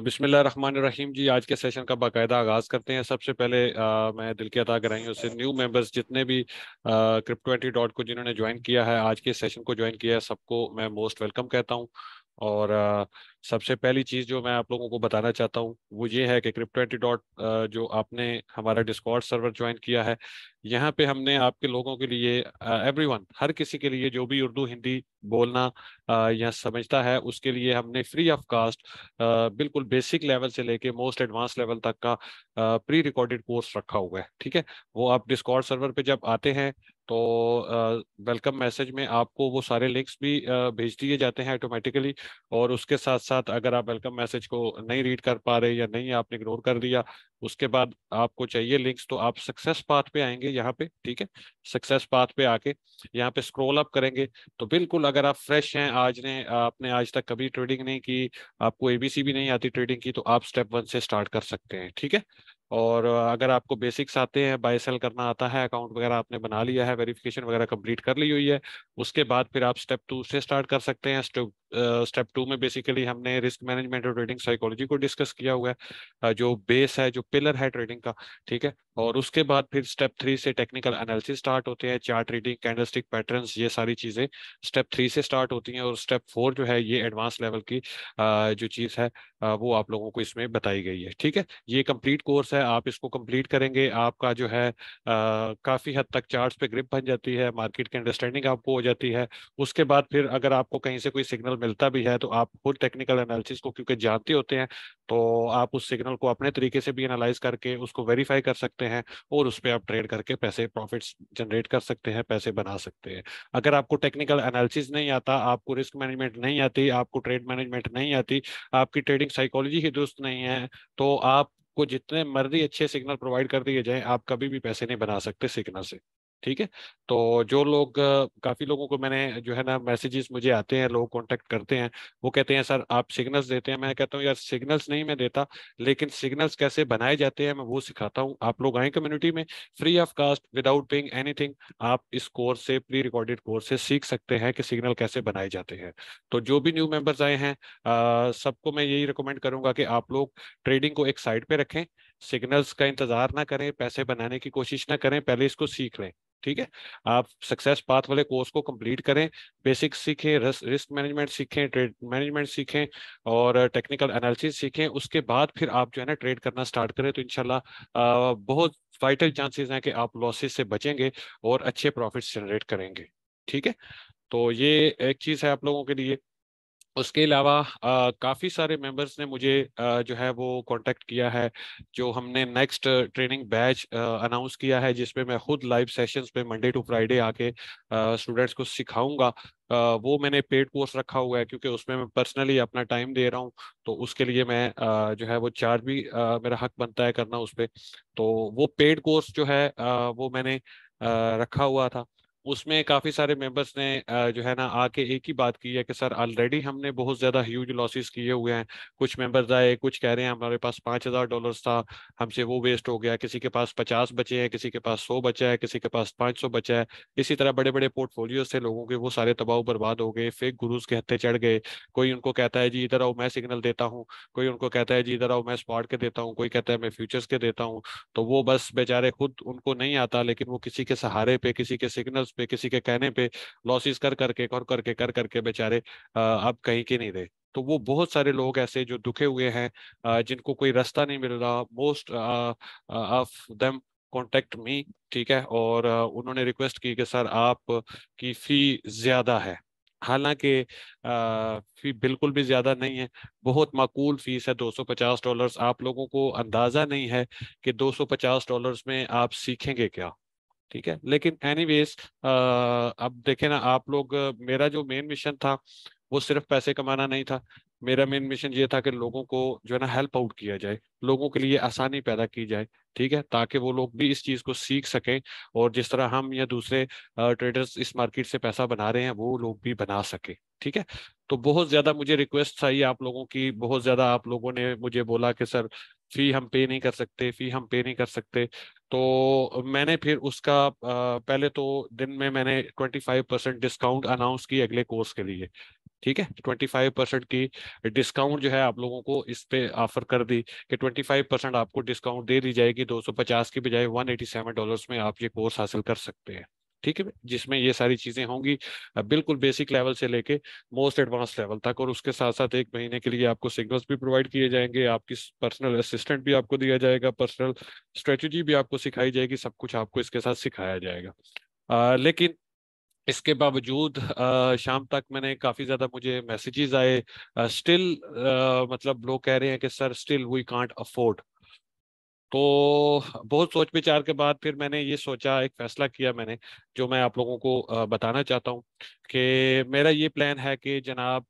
बिसमीम जी आज के सेशन का बाकायदा आगाज़ करते हैं सबसे पहले आ, मैं दिल के अदा कराइयों उससे न्यू मेंबर्स जितने भी क्रिप्टो डॉट को जिन्होंने ज्वाइन किया है आज के सेशन को ज्वाइन किया है सबको मैं मोस्ट वेलकम कहता हूँ और आ, सबसे पहली चीज़ जो मैं आप लोगों को बताना चाहता हूँ वो ये है कि क्रिप्टो एंटी डॉट जो आपने हमारा डिस्कॉर्ड सर्वर ज्वाइन किया है यहाँ पे हमने आपके लोगों के लिए एवरीवन हर किसी के लिए जो भी उर्दू हिंदी बोलना या समझता है उसके लिए हमने फ्री ऑफ कास्ट बिल्कुल बेसिक लेवल से लेके मोस्ट एडवांस लेवल तक का प्री रिकॉर्डेड कोर्स रखा हुआ है ठीक है वो आप डिस्कॉर्ड सर्वर पे जब आते हैं तो वेलकम मैसेज में आपको वो सारे लिंक्स भी भेज दिए जाते हैं ऑटोमेटिकली और उसके साथ साथ अगर आप वेलकम मैसेज को नहीं रीड कर पा रहे या नहीं आपने इग्नोर कर दिया उसके बाद आपको चाहिए लिंक्स तो आप सक्सेस पाथ पे आएंगे यहाँ पे ठीक है सक्सेस पाथ पे आके यहाँ पे स्क्रॉल अप करेंगे तो बिल्कुल अगर आप फ्रेश हैं आज ने आपने आज तक कभी ट्रेडिंग नहीं की आपको एबीसी भी नहीं आती ट्रेडिंग की तो आप स्टेप वन से स्टार्ट कर सकते हैं ठीक है और अगर आपको बेसिक्स आते हैं बाय सेल करना आता है अकाउंट वगैरह आपने बना लिया है वेरिफिकेशन वगैरह कंप्लीट कर ली हुई है उसके बाद फिर आप स्टेप टू से स्टार्ट कर सकते हैं स्टेप टू में बेसिकली हमने रिस्क मैनेजमेंट और ट्रेडिंग साइकोलॉजी को डिस्कस किया हुआ है जो बेस है जो पिलर है ट्रेडिंग का ठीक है और उसके बाद फिर स्टेप थ्री से टेक्निकल एनालिसिस स्टार्ट होते हैं चार्ट रीडिंग कैंडलस्टिक पैटर्न्स ये सारी चीज़ें स्टेप थ्री से स्टार्ट होती हैं और स्टेप फोर जो है ये एडवांस लेवल की जो चीज़ है वो आप लोगों को इसमें बताई गई है ठीक है ये कंप्लीट कोर्स है आप इसको कंप्लीट करेंगे आपका जो है काफ़ी हद तक चार्ट पे ग्रिप बन जाती है मार्केट की अंडरस्टैंडिंग आपको हो जाती है उसके बाद फिर अगर आपको कहीं से कोई सिग्नल मिलता भी है तो आप खुद टेक्निकल एनालिसिस को क्योंकि जानते होते हैं तो आप उस सिग्नल को अपने तरीके से भी एनालाइज करके उसको वेरीफाई कर सकते सकते हैं और उस पर आप ट्रेड करके पैसे प्रॉफिट्स जनरेट कर सकते हैं पैसे बना सकते हैं अगर आपको टेक्निकल एनालिसिस नहीं आता आपको रिस्क मैनेजमेंट नहीं आती आपको ट्रेड मैनेजमेंट नहीं आती आपकी ट्रेडिंग साइकोलॉजी ही दुरुस्त नहीं है तो आपको जितने मर्जी अच्छे सिग्नल प्रोवाइड कर दिए जाए आप कभी भी पैसे नहीं बना सकते सिग्नल से ठीक है तो जो लोग काफ़ी लोगों को मैंने जो है ना मैसेजेस मुझे आते हैं लोग कांटेक्ट करते हैं वो कहते हैं सर आप सिग्नल्स देते हैं मैं कहता हूँ यार सिग्नल्स नहीं मैं देता लेकिन सिग्नल्स कैसे बनाए जाते हैं मैं वो सिखाता हूँ आप लोग आए कम्युनिटी में free of cost without paying anything आप इस कोर्स से प्री रिकॉर्डेड कोर्स से सीख सकते हैं कि सिग्नल कैसे बनाए जाते हैं तो जो भी न्यू मेम्बर्स आए हैं सबको मैं यही रिकमेंड करूंगा कि आप लोग ट्रेडिंग को एक साइड पे रखें सिग्नल्स का इंतजार ना करें पैसे बनाने की कोशिश ना करें पहले इसको सीख लें ठीक है आप सक्सेस पाथ वाले कोर्स को कंप्लीट करें बेसिक्स सीखें रिस्क मैनेजमेंट सीखें ट्रेड मैनेजमेंट सीखें और टेक्निकल एनालिसिस सीखें उसके बाद फिर आप जो है ना ट्रेड करना स्टार्ट करें तो इनशाला बहुत वाइटल चांसेस हैं कि आप लॉसेस से बचेंगे और अच्छे प्रॉफिट्स जनरेट करेंगे ठीक है तो ये एक चीज़ है आप लोगों के लिए उसके अलावा काफ़ी सारे मेंबर्स ने मुझे आ, जो है वो कांटेक्ट किया है जो हमने नेक्स्ट ट्रेनिंग बैच अनाउंस किया है जिसमें मैं खुद लाइव सेशंस पे मंडे टू फ्राइडे आके स्टूडेंट्स को सिखाऊंगा वो मैंने पेड कोर्स रखा हुआ है क्योंकि उसमें मैं पर्सनली अपना टाइम दे रहा हूँ तो उसके लिए मैं आ, जो है वो चार्ज भी आ, मेरा हक बनता है करना उस पर तो वो पेड कोर्स जो है वो मैंने रखा हुआ था उसमें काफ़ी सारे मेंबर्स ने जो है ना आके एक ही बात की है कि सर ऑलरेडी हमने बहुत ज़्यादा ह्यूज लॉसेस किए हुए हैं कुछ मेंबर्स आए कुछ कह रहे हैं हमारे पास पांच हज़ार डॉलर था हमसे वो वेस्ट हो गया किसी के पास पचास बचे हैं किसी के पास सौ बचा है किसी के पास पांच सौ बचा है इसी तरह बड़े बड़े पोर्टफोलियोज थे लोगों के वो सारे दबाव बर्बाद हो गए फेक गुरुज के हत्ते चढ़ गए कोई उनको कहता है जी इधर आओ मैं सिग्नल देता हूँ कोई उनको कहता है जी इधर आओ मैं स्पॉट के देता हूँ कोई कहता है मैं फ्यूचर्स के देता हूँ तो वो बस बेचारे खुद उनको नहीं आता लेकिन वो किसी के सहारे पे किसी के सिग्नल पे किसी के कहने पे लॉसेस कर करके कर करके कर करके बेचारे अब कहीं के नहीं रहे तो वो बहुत सारे लोग ऐसे जो दुखे हुए हैं जिनको कोई रास्ता नहीं मिल रहा most of them contact me ठीक है और उन्होंने रिक्वेस्ट की कि सर आप की फी ज्यादा है हालांकि फी बिल्कुल भी ज़्यादा नहीं है बहुत माकूल फीस है 250 डॉलर्स आप लोगों को अंदाज़ा नहीं है कि 250 डॉलर्स में आप सीखेंगे क्या ठीक है लेकिन एनीवेज अब देखे ना आप लोग मेरा जो मेन मिशन था वो सिर्फ पैसे कमाना नहीं था मेरा मेन मिशन ये था कि लोगों को जो है ना हेल्प आउट किया जाए लोगों के लिए आसानी पैदा की जाए ठीक है ताकि वो लोग भी इस चीज़ को सीख सकें और जिस तरह हम या दूसरे ट्रेडर्स इस मार्केट से पैसा बना रहे हैं वो लोग भी बना सकें ठीक है तो बहुत ज़्यादा मुझे रिक्वेस्ट आई आप लोगों की बहुत ज़्यादा आप लोगों ने मुझे बोला कि सर फी हम पे नहीं कर सकते फी हम पे नहीं कर सकते तो मैंने फिर उसका पहले तो दिन में मैंने 25 परसेंट डिस्काउंट अनाउंस की अगले कोर्स के लिए ठीक है 25 परसेंट की डिस्काउंट जो है आप लोगों को इस पे ऑफर कर दी कि 25 परसेंट आपको डिस्काउंट दे दी जाएगी 250 की बजाय 187 डॉलर्स में आप ये कोर्स हासिल कर सकते हैं ठीक है जिसमें ये सारी चीजें होंगी बिल्कुल बेसिक लेवल से लेके मोस्ट एडवांस लेवल तक और उसके साथ साथ एक महीने के लिए आपको सिग्नल्स भी प्रोवाइड किए जाएंगे आपकी पर्सनल असिस्टेंट भी आपको दिया जाएगा पर्सनल स्ट्रेटजी भी आपको सिखाई जाएगी सब कुछ आपको इसके साथ सिखाया जाएगा आ, लेकिन इसके बावजूद शाम तक मैंने काफ़ी ज़्यादा मुझे मैसेजेस आए स्टिल मतलब लोग कह रहे हैं कि sir still we can't afford तो बहुत सोच विचार के बाद फिर मैंने ये सोचा एक फैसला किया मैंने जो मैं आप लोगों को बताना चाहता हूँ कि मेरा ये प्लान है कि जनाब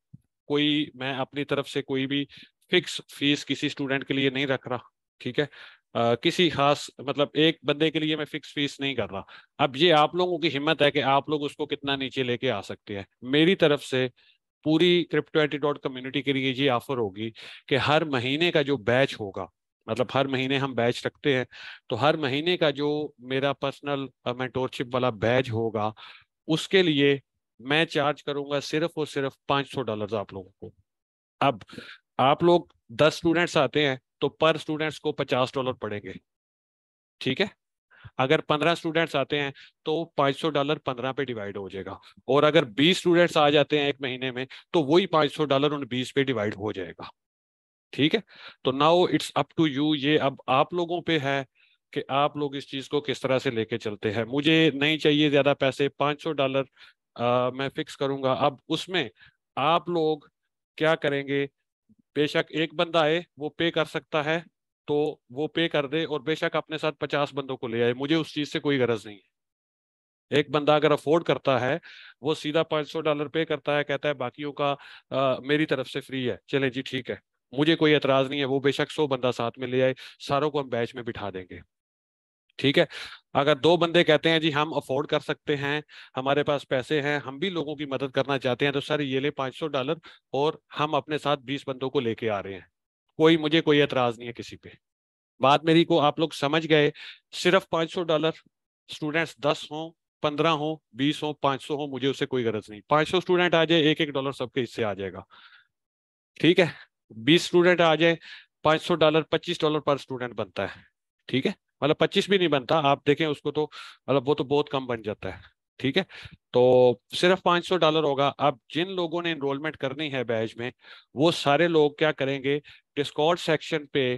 कोई मैं अपनी तरफ से कोई भी फिक्स फीस किसी स्टूडेंट के लिए नहीं रख रहा ठीक है Uh, किसी खास मतलब एक बंदे के लिए मैं फिक्स फीस नहीं कर रहा अब ये आप लोगों की हिम्मत है कि आप लोग उसको कितना नीचे लेके आ सकते हैं मेरी तरफ से पूरी क्रिप्टो एंटी डॉट कम्युनिटी के लिए ये ऑफर होगी कि हर महीने का जो बैच होगा मतलब हर महीने हम बैच रखते हैं तो हर महीने का जो मेरा पर्सनल मेंटोरशिप वाला बैच होगा उसके लिए मैं चार्ज करूंगा सिर्फ और सिर्फ पाँच सौ डॉलर आप लोगों को अब आप लोग दस स्टूडेंट्स आते हैं तो पर स्टूडेंट्स को पचास डॉलर पड़ेंगे ठीक है अगर पंद्रह स्टूडेंट्स आते हैं तो पाँच सौ डॉलर पंद्रह पे डिवाइड हो जाएगा और अगर बीस स्टूडेंट्स आ जाते हैं एक महीने में तो वही पाँच सौ डॉलर उन बीस पे डिवाइड हो जाएगा ठीक है तो now it's up to you ये अब आप लोगों पे है कि आप लोग इस चीज को किस तरह से लेके चलते हैं मुझे नहीं चाहिए ज्यादा पैसे 500 डॉलर मैं फिक्स करूंगा अब उसमें आप लोग क्या करेंगे बेशक एक बंदा आए वो पे कर सकता है तो वो पे कर दे और बेशक अपने साथ पचास बंदों को ले आए मुझे उस चीज से कोई गरज नहीं है एक बंदा अगर अफोर्ड करता है वो सीधा 500 डॉलर पे करता है कहता है बाकियों का आ, मेरी तरफ से फ्री है चले जी ठीक है मुझे कोई एतराज नहीं है वो बेशक सौ बंदा साथ में ले आए सारों को हम बैच में बिठा देंगे ठीक है अगर दो बंदे कहते हैं जी हम अफोर्ड कर सकते हैं हमारे पास पैसे हैं हम भी लोगों की मदद करना चाहते हैं तो सर ये ले पाँच सौ डॉलर और हम अपने साथ बीस बंदों को लेके आ रहे हैं कोई मुझे कोई एतराज नहीं है किसी पे बात मेरी को आप लोग समझ गए सिर्फ पाँच सौ डॉलर स्टूडेंट्स दस हों पंद्रह हो बीस हो पाँच सौ हो मुझे उससे कोई गरज नहीं पाँच सौ स्टूडेंट आ जाए एक एक डॉलर सबके हिस्से आ जाएगा ठीक है बीस स्टूडेंट आ जाए पाँच सौ डॉलर पच्चीस डॉलर पर स्टूडेंट बनता है ठीक है मतलब पच्चीस भी नहीं बनता आप देखें उसको तो मतलब वो तो बहुत कम बन जाता है ठीक है तो सिर्फ पाँच सौ डॉलर होगा अब जिन लोगों ने इनरोलमेंट करनी है बैच में वो सारे लोग क्या करेंगे डिस्कॉर्ड सेक्शन पे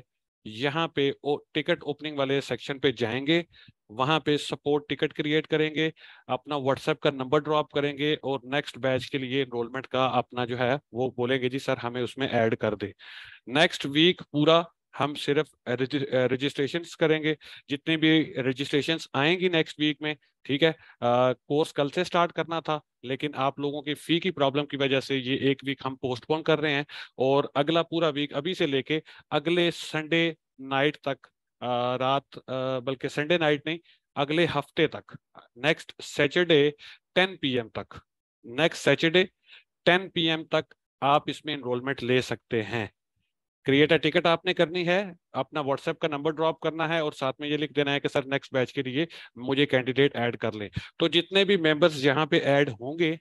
यहाँ पे ओ, टिकट ओपनिंग वाले सेक्शन पे जाएंगे वहां पे सपोर्ट टिकट क्रिएट करेंगे अपना व्हाट्सएप का नंबर ड्रॉप करेंगे और नेक्स्ट बैच के लिए इनरोलमेंट का अपना जो है वो बोलेंगे जी सर हमें उसमें ऐड कर दे नेक्स्ट वीक पूरा हम सिर्फ रजिस्ट्रेशन करेंगे जितने भी रजिस्ट्रेशन आएंगी नेक्स्ट वीक में ठीक है कोर्स कल से स्टार्ट करना था लेकिन आप लोगों की फी की प्रॉब्लम की वजह से ये एक वीक हम पोस्टपोन कर रहे हैं और अगला पूरा वीक अभी से लेके अगले संडे नाइट तक रात बल्कि संडे नाइट नहीं अगले हफ्ते तक नेक्स्ट सैटरडे 10 पीएम तक नेक्स्ट सैटरडे 10 पीएम तक आप इसमें इनरोलमेंट ले सकते हैं क्रिएटर टिकट आपने करनी है अपना व्हाट्सएप का नंबर ड्रॉप करना है और साथ में ये लिख देना है कि सर नेक्स्ट बैच के लिए मुझे कैंडिडेट ऐड कर लें तो जितने भी मेंबर्स यहाँ पे ऐड होंगे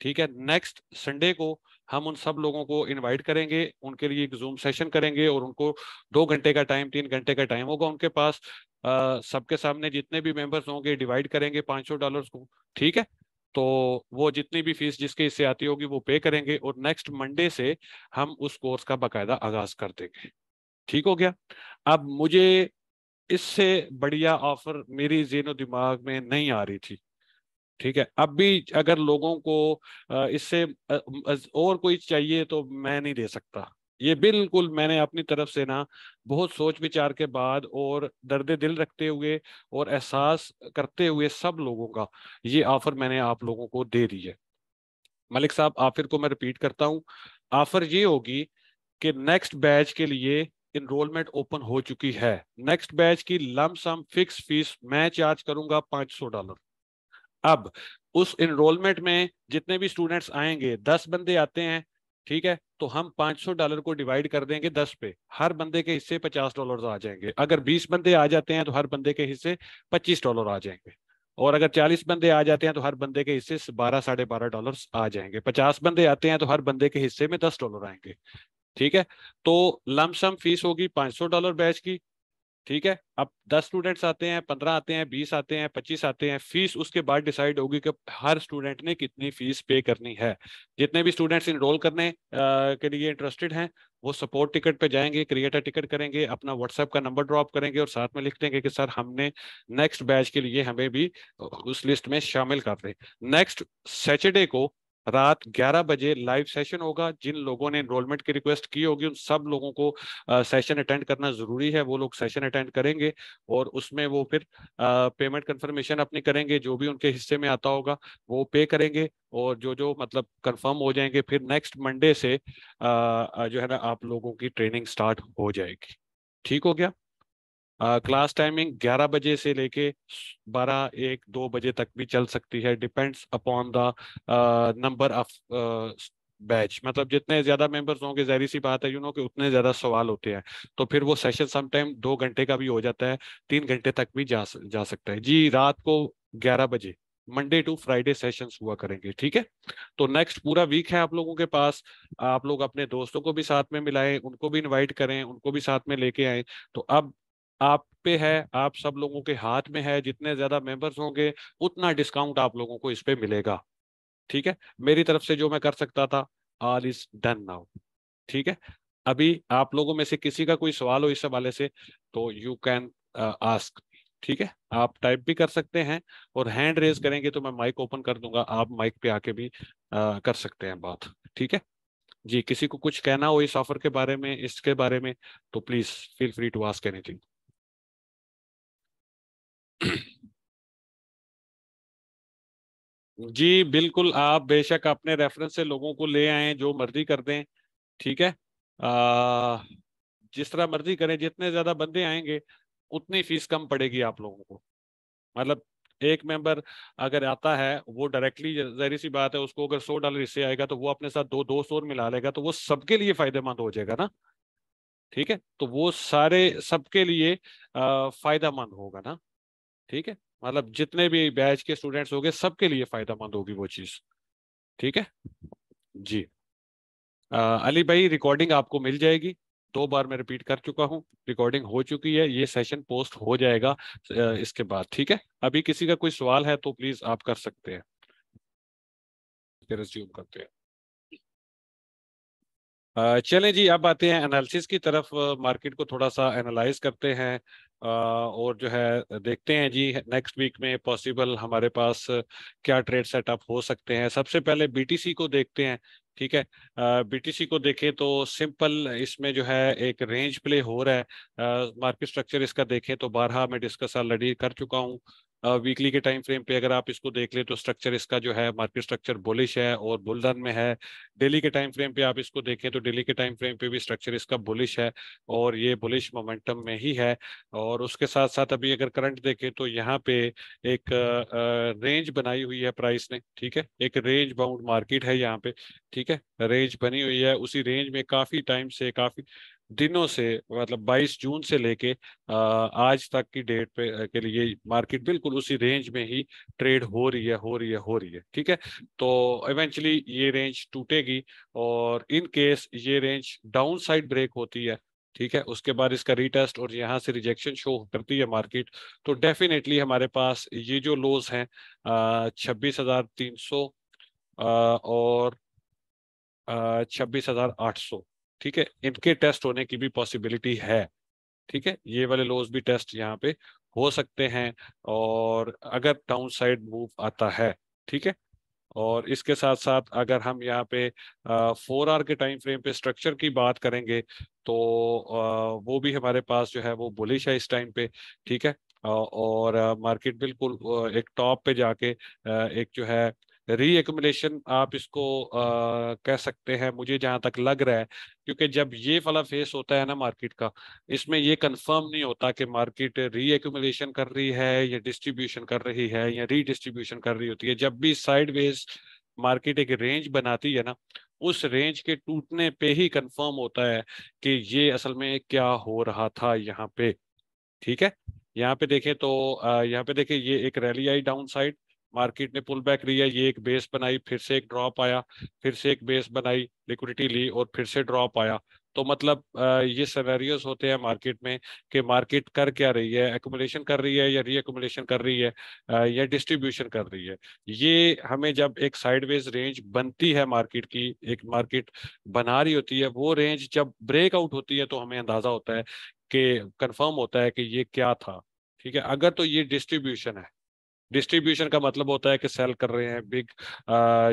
ठीक है नेक्स्ट संडे को हम उन सब लोगों को इनवाइट करेंगे उनके लिए एक जूम सेशन करेंगे और उनको दो घंटे का टाइम तीन घंटे का टाइम होगा उनके पास सबके सामने जितने भी मेंबर्स होंगे डिवाइड करेंगे पाँच सौ डॉलर को ठीक है तो वो जितनी भी फीस जिसके इससे आती होगी वो पे करेंगे और नेक्स्ट मंडे से हम उस कोर्स का बाकायदा आगाज कर देंगे ठीक हो गया अब मुझे इससे बढ़िया ऑफर मेरी जेनो दिमाग में नहीं आ रही थी ठीक है अब भी अगर लोगों को इससे और कोई चाहिए तो मैं नहीं दे सकता ये बिल्कुल मैंने अपनी तरफ से ना बहुत सोच विचार के बाद और दर्द दिल रखते हुए और एहसास करते हुए सब लोगों का ये ऑफर मैंने आप लोगों को दे दी है मलिक साहब आफिर को मैं रिपीट करता हूँ ऑफर ये होगी कि नेक्स्ट बैच के लिए इनरोलमेंट ओपन हो चुकी है नेक्स्ट बैच की लमसम फिक्स फीस मैं चार्ज करूंगा पांच सौ डॉलर अब उस इनरोलमेंट में जितने भी स्टूडेंट्स आएंगे दस बंदे आते हैं ठीक है तो हम 500 डॉलर को डिवाइड कर देंगे 10 पे हर बंदे के हिस्से 50 डॉलर आ जाएंगे अगर 20 बंदे आ जाते हैं तो हर बंदे के हिस्से 25 डॉलर आ जाएंगे और अगर 40 बंदे आ जाते हैं तो हर बंदे के हिस्से बारह साढ़े बारह डॉलर आ जाएंगे 50 बंदे आते हैं तो हर बंदे के हिस्से में 10 डॉलर आएंगे ठीक है तो लमसम फीस होगी पांच डॉलर बैच की ठीक है अब दस स्टूडेंट्स आते हैं पंद्रह आते हैं बीस आते हैं पच्चीस आते हैं फीस उसके बाद डिसाइड होगी कि हर स्टूडेंट ने कितनी फीस पे करनी है जितने भी स्टूडेंट्स इनरोल करने आ, के लिए इंटरेस्टेड हैं वो सपोर्ट टिकट पे जाएंगे क्रिएटर टिकट करेंगे अपना व्हाट्सएप का नंबर ड्रॉप करेंगे और साथ में लिख देंगे कि सर हमने नेक्स्ट बैच के लिए हमें भी उस लिस्ट में शामिल कर दें नेक्स्ट सैटरडे को रात 11 बजे लाइव सेशन होगा जिन लोगों ने एनरोलमेंट की रिक्वेस्ट की होगी उन सब लोगों को सेशन अटेंड करना जरूरी है वो लोग सेशन अटेंड करेंगे और उसमें वो फिर पेमेंट कंफर्मेशन अपनी करेंगे जो भी उनके हिस्से में आता होगा वो पे करेंगे और जो जो मतलब कंफर्म हो जाएंगे फिर नेक्स्ट मंडे से आ, जो है ना आप लोगों की ट्रेनिंग स्टार्ट हो जाएगी ठीक हो गया क्लास टाइमिंग 11 बजे से लेके 12 एक दो बजे तक भी चल सकती है depends upon the number of batch मतलब जितने ज्यादा मेंबर्स होंगे जहरी सी बात है यू you नो know, कि उतने ज्यादा सवाल होते हैं तो फिर वो सेशन समटाइम दो घंटे का भी हो जाता है तीन घंटे तक भी जा जा सकता है जी रात को ग्यारह बजे मंडे टू फ्राइडे सेशंस हुआ करेंगे ठीक है तो नेक्स्ट पूरा वीक है आप लोगों के पास आप लोग अपने दोस्तों को भी साथ में मिलाएं उनको भी इनवाइट करें उनको भी साथ में लेके आए तो अब आप पे है आप सब लोगों के हाथ में है जितने ज्यादा मेंबर्स होंगे उतना डिस्काउंट आप लोगों को इस पे मिलेगा ठीक है मेरी तरफ से जो मैं कर सकता था ऑल इज डन नाउ ठीक है अभी आप लोगों में से किसी का कोई सवाल हो इस हवाले से तो यू कैन आस्क ठीक है आप टाइप भी कर सकते हैं और हैंड रेज करेंगे तो मैं माइक ओपन कर दूंगा आप माइक पे आके भी आ, कर सकते हैं बात ठीक है जी किसी को कुछ कहना हो इस ऑफर के बारे में इसके बारे में तो please feel free to ask anything जी बिल्कुल आप बेशक अपने रेफरेंस से लोगों को ले आए जो मर्जी कर दें ठीक है आ, जिस तरह मर्जी करें जितने ज़्यादा बंदे आएंगे उतनी फीस कम पड़ेगी आप लोगों को मतलब एक मेंबर अगर आता है वो डायरेक्टली जहरी सी बात है उसको अगर सौ डॉलर इससे आएगा तो वो अपने साथ दो दोस्त और मिला लेगा तो वो सबके लिए फायदेमंद हो जाएगा ना ठीक है तो वो सारे सबके लिए फायदेमंद होगा ना ठीक है मतलब जितने भी बैच के स्टूडेंट्स होंगे सबके लिए फायदेमंद होगी वो चीज़ ठीक है जी आ, अली भाई रिकॉर्डिंग आपको मिल जाएगी दो बार मैं रिपीट कर चुका हूँ रिकॉर्डिंग हो चुकी है ये सेशन पोस्ट हो जाएगा इसके बाद ठीक है अभी किसी का कोई सवाल है तो प्लीज आप कर सकते हैं रिज्यूम करते हैं चलें जी अब आते हैं एनालिसिस की तरफ मार्केट को थोड़ा सा एनालाइज करते हैं और जो है देखते हैं जी नेक्स्ट वीक में पॉसिबल हमारे पास क्या ट्रेड सेटअप हो सकते हैं सबसे पहले बीटीसी को देखते हैं ठीक है बीटीसी को देखें तो सिंपल इसमें जो है एक रेंज प्ले हो रहा है मार्केट स्ट्रक्चर इसका देखें तो बारह मैं डिस्कस ऑलरेडी कर चुका हूँ वीकली के टाइम फ्रेम पे अगर आप इसको देख ले तो स्ट्रक्चर इसका जो है मार्केट स्ट्रक्चर बुलिश है और बुलरन में है डेली के टाइम फ्रेम पे आप इसको देखें तो डेली के टाइम फ्रेम पे भी स्ट्रक्चर इसका बुलिश है और ये बुलिश मोमेंटम में ही है और उसके साथ साथ अभी अगर करंट देखें तो यहाँ पे एक रेंज बनाई हुई है प्राइस ने ठीक है एक रेंज बाउंड मार्केट है यहाँ पे ठीक है रेंज बनी हुई है उसी रेंज में काफी टाइम से काफी दिनों से मतलब 22 जून से लेके आज तक की डेट पे के लिए मार्केट बिल्कुल उसी रेंज में ही ट्रेड हो रही है हो रही है हो रही है ठीक है तो इवेंचुअली ये रेंज टूटेगी और इन केस ये रेंज डाउन साइड ब्रेक होती है ठीक है उसके बाद इसका रिटेस्ट और यहाँ से रिजेक्शन शो करती है मार्केट तो डेफिनेटली हमारे पास ये जो लोज हैं छब्बीस हजार तीन सौ और छब्बीस हजार आठ सौ ठीक है इनके टेस्ट होने की भी पॉसिबिलिटी है ठीक है ये वाले लोज भी टेस्ट यहाँ पे हो सकते हैं और अगर डाउन साइड मूव आता है ठीक है और इसके साथ साथ अगर हम यहाँ पे फोर आर के टाइम फ्रेम पे स्ट्रक्चर की बात करेंगे तो आ, वो भी हमारे पास जो है वो बुलिश है इस टाइम पे ठीक है और मार्केट बिल्कुल एक टॉप पे जाके एक जो है रीएकुमुलेशन आप इसको आ, कह सकते हैं मुझे जहां तक लग रहा है क्योंकि जब ये वाला फेस होता है ना मार्केट का इसमें ये कंफर्म नहीं होता कि मार्केट रीएकुमुलेशन कर रही है या डिस्ट्रीब्यूशन कर रही है या रीडिस्ट्रीब्यूशन कर रही होती है जब भी साइड वेज मार्केट एक रेंज बनाती है ना उस रेंज के टूटने पे ही कंफर्म होता है कि ये असल में क्या हो रहा था यहाँ पे ठीक है यहाँ पे देखें तो यहाँ पे देखें ये एक रैली आई डाउन साइड मार्केट ने पुल बैक लिया ये एक बेस बनाई फिर से एक ड्रॉप आया फिर से एक बेस बनाई लिक्विडिटी ली और फिर से ड्रॉप आया तो मतलब ये सवेरियस होते हैं मार्केट में कि मार्केट कर क्या रही है एकोमोडेशन कर रही है या रीएकोमोडेशन कर रही है या डिस्ट्रीब्यूशन कर रही है ये हमें जब एक साइडवेज रेंज बनती है मार्केट की एक मार्केट बना रही होती है वो रेंज जब ब्रेकआउट होती है तो हमें अंदाजा होता है कि कन्फर्म होता है कि ये क्या था ठीक है अगर तो ये डिस्ट्रीब्यूशन है डिस्ट्रीब्यूशन का मतलब होता है कि सेल कर रहे हैं बिग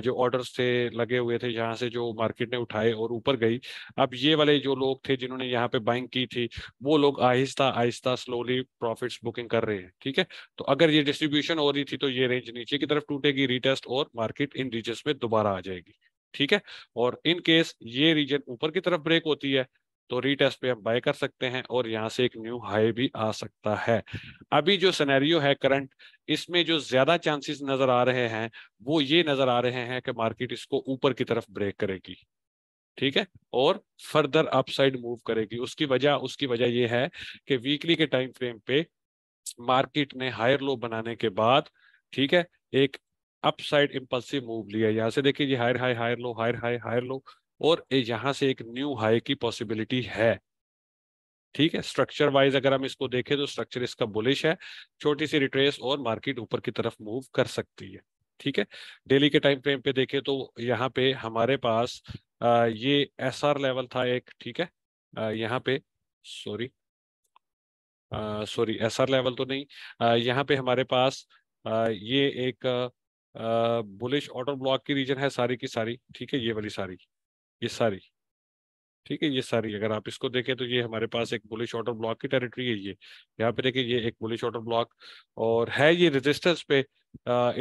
जो ऑर्डर्स थे लगे हुए थे यहाँ से जो मार्केट ने उठाए और ऊपर गई अब ये वाले जो लोग थे जिन्होंने यहाँ पे बाइंग की थी वो लोग आहिस्ता आहिस्ता स्लोली प्रॉफिट्स बुकिंग कर रहे हैं ठीक है तो अगर ये डिस्ट्रीब्यूशन हो रही थी तो ये रेंज नीचे की तरफ टूटेगी रिटेस्ट और मार्केट इन रीजन में दोबारा आ जाएगी ठीक है और इनकेस ये रीजन ऊपर की तरफ ब्रेक होती है तो रीटेस्ट पे आप बाय कर सकते हैं और यहाँ से एक न्यू हाई भी आ सकता है अभी जो सिनेरियो है करंट इसमें जो ज्यादा चांसेस नजर आ रहे हैं वो ये नजर आ रहे हैं कि मार्केट इसको ऊपर की तरफ ब्रेक करेगी ठीक है और फर्दर अपसाइड मूव करेगी उसकी वजह उसकी वजह यह है कि वीकली के टाइम फ्रेम पे मार्केट ने हायर लो बनाने के बाद ठीक है एक अपसाइड इम्पल्सिव मूव लिया यहाँ से देखिए ये higher high higher low higher high higher low और यहाँ से एक न्यू हाई की पॉसिबिलिटी है ठीक है स्ट्रक्चर वाइज अगर हम इसको देखें तो स्ट्रक्चर इसका बुलिश है छोटी सी रिट्रेस और मार्केट ऊपर की तरफ मूव कर सकती है ठीक है डेली के टाइम फ्रेम पे देखें तो यहाँ पे हमारे पास आ, ये एस लेवल था एक ठीक है आ, यहाँ पे सॉरी सॉरी एस लेवल तो नहीं आ, यहाँ पे हमारे पास आ, ये एक बुलिश ऑटो ब्लॉक की रीजन है सारी की सारी ठीक है ये वाली सारी ये सारी ठीक है ये सारी अगर आप इसको देखें तो ये हमारे पास एक बुलिश ऑर्डर ब्लॉक की टेरिटरी है ये यहाँ पे देखिए ये एक बुलिश ऑर्डर ब्लॉक और है ये रेजिस्टेंस पे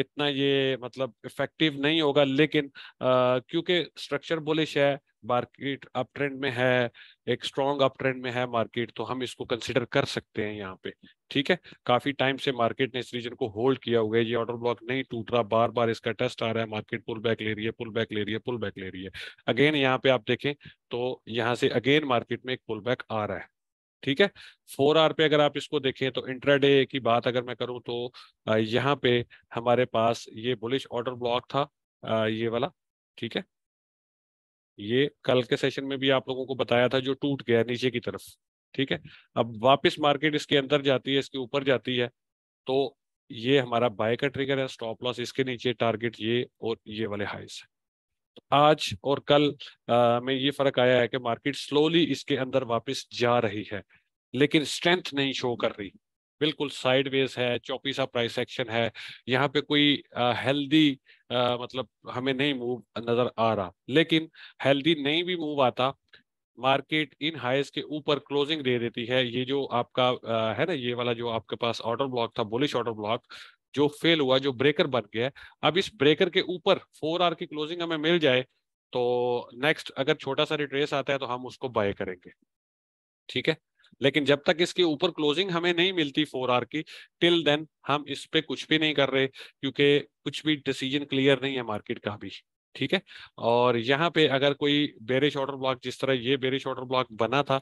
इतना ये मतलब इफेक्टिव नहीं होगा लेकिन क्योंकि स्ट्रक्चर बोलिश है मार्केट अप ट्रेंड में है एक स्ट्रॉन्ग अप ट्रेंड में है मार्केट तो हम इसको कंसिडर कर सकते हैं यहाँ पे ठीक है काफी टाइम से मार्केट ने इस रीजन को होल्ड किया हुआ है ये ऑर्डर ब्लॉक नहीं टूट रहा बार बार इसका टेस्ट आ रहा है मार्केट पुल बैक ले रही है पुल बैक ले रही है पुल बैक ले रही है अगेन यहाँ पे आप देखें तो यहाँ से अगेन मार्केट में एक पुल बैक आ रहा है ठीक है फोर आर पे अगर आप इसको देखें तो इंट्राडे की बात अगर मैं करूं तो यहाँ पे हमारे पास ये बुलिश ऑर्डर ब्लॉक था ये वाला ठीक है ये कल के सेशन में भी आप लोगों को बताया था जो टूट गया नीचे की तरफ ठीक है अब वापस मार्केट इसके अंदर जाती है इसके ऊपर जाती है तो ये हमारा बाय का ट्रिगर है स्टॉप लॉस इसके नीचे टारगेट ये और ये वाले हाइस है आज और कल आ, में ये फर्क आया है कि मार्केट स्लोली इसके अंदर वापस जा रही है लेकिन स्ट्रेंथ नहीं शो कर रही बिल्कुल साइडवेज है चौपी सा प्राइस एक्शन है यहाँ पे कोई हेल्दी मतलब हमें नहीं मूव नजर आ रहा लेकिन हेल्दी नहीं भी मूव आता मार्केट इन हाइस के ऊपर क्लोजिंग दे देती है ये जो आपका आ, है ना ये वाला जो आपके पास ऑर्डर ब्लॉक था बोलिश ऑर्डर ब्लॉक जो फेल हुआ जो ब्रेकर बन गया अब इस ब्रेकर के ऊपर फोर आर की क्लोजिंग हमें मिल जाए तो नेक्स्ट अगर छोटा सा रिट्रेस आता है तो हम उसको बाय करेंगे ठीक है लेकिन जब तक इसके ऊपर क्लोजिंग हमें नहीं मिलती फोर आर की टिल देन हम इस पे कुछ भी नहीं कर रहे क्योंकि कुछ भी डिसीजन क्लियर नहीं है मार्केट का भी ठीक है और यहाँ पे अगर कोई बेरिश ऑर्डर ब्लॉक जिस तरह ये बेरिश ऑर्डर ब्लॉक बना था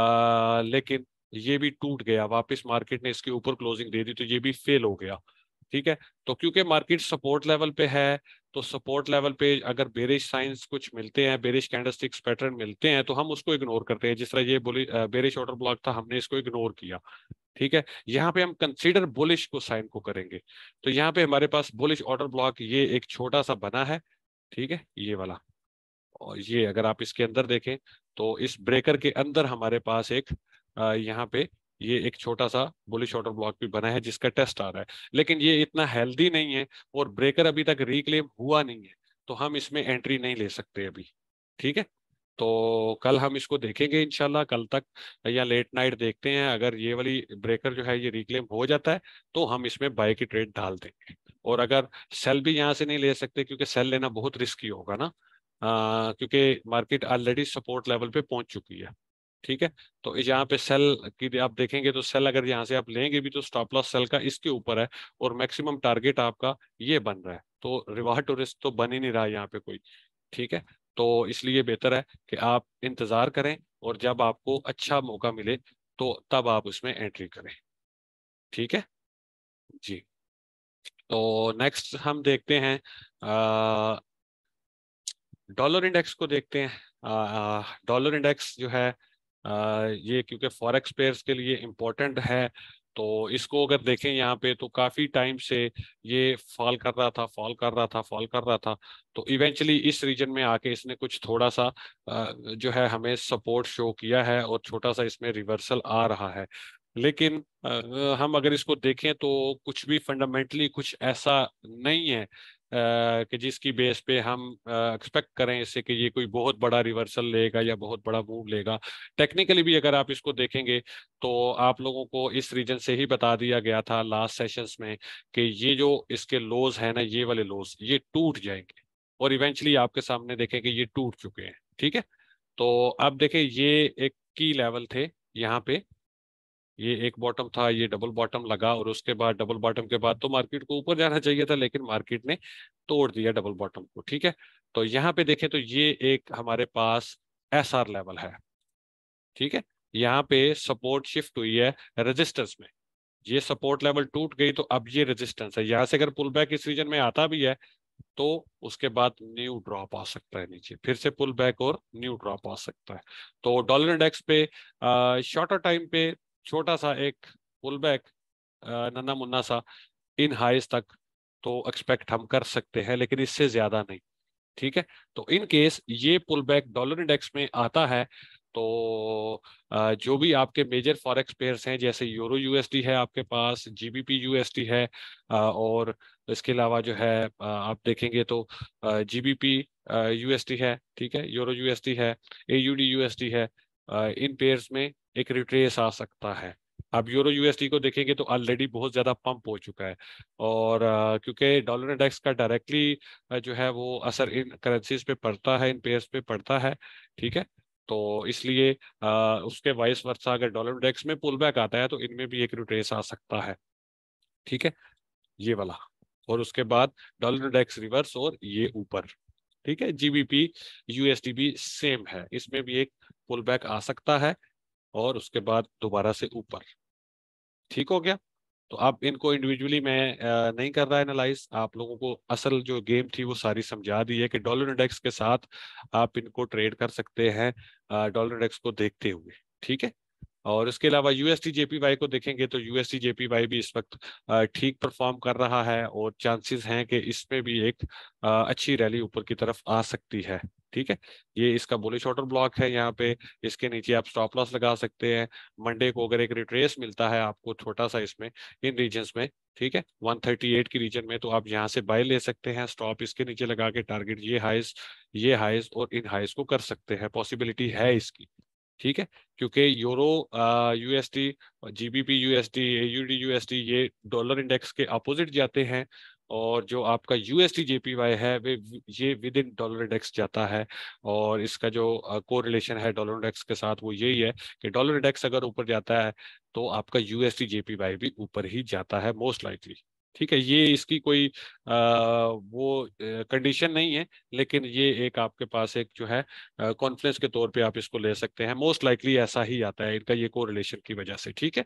आ, लेकिन ये भी टूट गया वापस मार्केट ने इसके ऊपर क्लोजिंग दे दी तो ये भी फेल हो गया ठीक है तो क्योंकि मार्केट सपोर्ट लेवल पे है तो सपोर्ट लेवल पे अगर बेरिश साइंस कुछ मिलते हैं बेरिश कैंडलस्टिक्स पैटर्न मिलते हैं तो हम उसको इग्नोर करते हैं जिस तरह ये बोली बेरिश ऑर्डर ब्लॉक था हमने इसको इग्नोर किया ठीक है यहाँ पे हम कंसीडर बुलिश को साइन को करेंगे तो यहाँ पे हमारे पास बुलिश ऑर्डर ब्लॉक ये एक छोटा सा बना है ठीक है ये वाला और ये अगर आप इसके अंदर देखें तो इस ब्रेकर के अंदर हमारे पास एक यहाँ पे ये एक छोटा सा बुलिश शॉर्टर ब्लॉक भी बना है जिसका टेस्ट आ रहा है लेकिन ये इतना हेल्दी नहीं है और ब्रेकर अभी तक रिक्लेम हुआ नहीं है तो हम इसमें एंट्री नहीं ले सकते अभी ठीक है तो कल हम इसको देखेंगे इनशाला कल तक या लेट नाइट देखते हैं अगर ये वाली ब्रेकर जो है ये रिक्लेम हो जाता है तो हम इसमें बाय की ट्रेड डाल देंगे और अगर सेल भी यहाँ से नहीं ले सकते क्योंकि सेल लेना बहुत रिस्की होगा ना क्योंकि मार्केट ऑलरेडी सपोर्ट लेवल पे पहुंच चुकी है ठीक है तो यहाँ पे सेल की आप देखेंगे तो सेल अगर यहाँ से आप लेंगे भी तो स्टॉप लॉस सेल का इसके ऊपर है और मैक्सिमम टारगेट आपका ये बन रहा है तो रिवार्ड टूरिस्ट तो बन ही नहीं रहा यहाँ पे कोई ठीक है तो इसलिए बेहतर है कि आप इंतजार करें और जब आपको अच्छा मौका मिले तो तब आप उसमें एंट्री करें ठीक है जी तो नेक्स्ट हम देखते हैं डॉलर इंडेक्स को देखते हैं डॉलर इंडेक्स जो है ये क्योंकि फॉरेक्स पेयर्स के लिए इम्पोर्टेंट है तो इसको अगर देखें यहाँ पे तो काफ़ी टाइम से ये फॉल कर रहा था फॉल कर रहा था फॉल कर रहा था तो इवेंचुअली इस रीजन में आके इसने कुछ थोड़ा सा जो है हमें सपोर्ट शो किया है और छोटा सा इसमें रिवर्सल आ रहा है लेकिन हम अगर इसको देखें तो कुछ भी फंडामेंटली कुछ ऐसा नहीं है कि जिसकी बेस पे हम एक्सपेक्ट करें इससे कि ये कोई बहुत बड़ा रिवर्सल लेगा या बहुत बड़ा मूव लेगा टेक्निकली भी अगर आप इसको देखेंगे तो आप लोगों को इस रीजन से ही बता दिया गया था लास्ट सेशंस में कि ये जो इसके लोज है ना ये वाले लोज ये टूट जाएंगे और इवेंचुअली आपके सामने देखें कि ये टूट चुके हैं ठीक है तो अब देखें ये एक की लेवल थे यहाँ पे ये एक बॉटम था ये डबल बॉटम लगा और उसके बाद डबल बॉटम के बाद तो मार्केट को ऊपर जाना चाहिए था लेकिन मार्केट ने तोड़ दिया डबल बॉटम को ठीक है तो यहाँ पे देखें तो ये एक हमारे पास एस आर लेवल है ठीक है यहाँ पे सपोर्ट शिफ्ट हुई है रजिस्टेंस में ये सपोर्ट लेवल टूट गई तो अब ये रजिस्टेंस है यहाँ से अगर पुल बैक इस रीजन में आता भी है तो उसके बाद न्यू ड्रॉप आ सकता है नीचे फिर से पुल बैक और न्यू ड्रॉप आ सकता है तो डॉलर इंडेक्स पे शॉर्टर टाइम पे छोटा सा एक पुल बैक नन्ना मुन्ना सा इन हाइज तक तो एक्सपेक्ट हम कर सकते हैं लेकिन इससे ज्यादा नहीं ठीक है तो इन केस ये पुल बैक डॉलर इंडेक्स में आता है तो जो भी आपके मेजर फॉरेक्स पेयर्स हैं जैसे यूरो यूएसडी है आपके पास जीबीपी यूएसडी है और इसके अलावा जो है आप देखेंगे तो जीबीपी यूएसडी है ठीक है यूरो यूएसडी है एयूडी यूएसडी है इन पेयर्स में एक रिट्रेस आ सकता है अब यूरो यूएसडी को देखेंगे तो ऑलरेडी बहुत ज़्यादा पंप हो चुका है और क्योंकि डॉलर इंडेक्स का डायरेक्टली जो है वो असर इन करेंसीज पे पड़ता है इन पेयर्स पे पड़ता है ठीक है तो इसलिए उसके वाइस वर्षा अगर डॉलर इंडेक्स में पुल बैक आता है तो इनमें भी एक रिट्रेस आ सकता है ठीक है ये वाला और उसके बाद डॉलर इंडेक्स रिवर्स और ये ऊपर ठीक है जीबीपी यूएसडी भी सेम है इसमें भी एक पुल बैक आ सकता है और उसके बाद दोबारा से ऊपर ठीक हो गया तो आप इनको इंडिविजुअली मैं नहीं कर रहा एनालाइज आप लोगों को असल जो गेम थी वो सारी समझा दी है कि डॉलर इंडेक्स के साथ आप इनको ट्रेड कर सकते हैं डॉलर इंडेक्स को देखते हुए ठीक है और इसके अलावा यूएसटी जेपीवाई को देखेंगे तो यूएसटी जेपीवाई भी इस वक्त ठीक परफॉर्म कर रहा है और चांसेस हैं कि इसमें भी एक अच्छी रैली ऊपर की तरफ आ सकती है ठीक है ये इसका बोले शॉर्टर ब्लॉक है यहाँ पे इसके नीचे आप स्टॉप लॉस लगा सकते हैं मंडे को अगर एक रिट्रेस मिलता है आपको छोटा सा इसमें इन रीजन में ठीक है 138 की रीजन में तो आप यहाँ से बाय ले सकते हैं स्टॉप इसके नीचे लगा के टारगेट ये हाइस ये हाइस और इन हाइस को कर सकते हैं पॉसिबिलिटी है इसकी ठीक है क्योंकि euro USD GBP USD AUD USD ये डॉलर इंडेक्स के अपोजिट जाते हैं और जो आपका यूएसडी जेपीवाई है वे ये विद इन डॉलर इंडेक्स जाता है और इसका जो कोरिलेशन है डॉलर इंडेक्स के साथ वो यही है कि डॉलर इंडेक्स अगर ऊपर जाता है तो आपका यूएसडी जेपीवाई भी ऊपर ही जाता है मोस्ट लाइकली ठीक है ये इसकी कोई आ, वो कंडीशन नहीं है लेकिन ये एक आपके पास एक जो है कॉन्फ्रेंस के तौर पे आप इसको ले सकते हैं मोस्ट लाइकली ऐसा ही आता है इनका ये को रिलेशन की वजह से ठीक है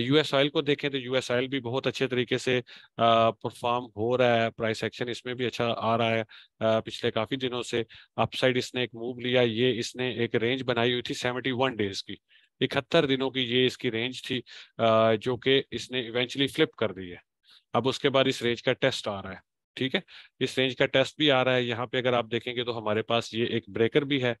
यूएस ऑयल को देखें तो यूएस ऑयल भी बहुत अच्छे तरीके से परफॉर्म हो रहा है प्राइस एक्शन इसमें भी अच्छा आ रहा है आ, पिछले काफ़ी दिनों से अपसाइड इसने एक मूव लिया ये इसने एक रेंज बनाई हुई थी सेवेंटी वन डेज की इकहत्तर दिनों की ये इसकी रेंज थी आ, जो कि इसने इवेंचुअली फ्लिप कर दी है अब उसके बाद इस रेंज का टेस्ट आ रहा है ठीक है इस रेंज का टेस्ट भी आ रहा है यहाँ पे अगर आप देखेंगे तो हमारे पास ये एक ब्रेकर भी है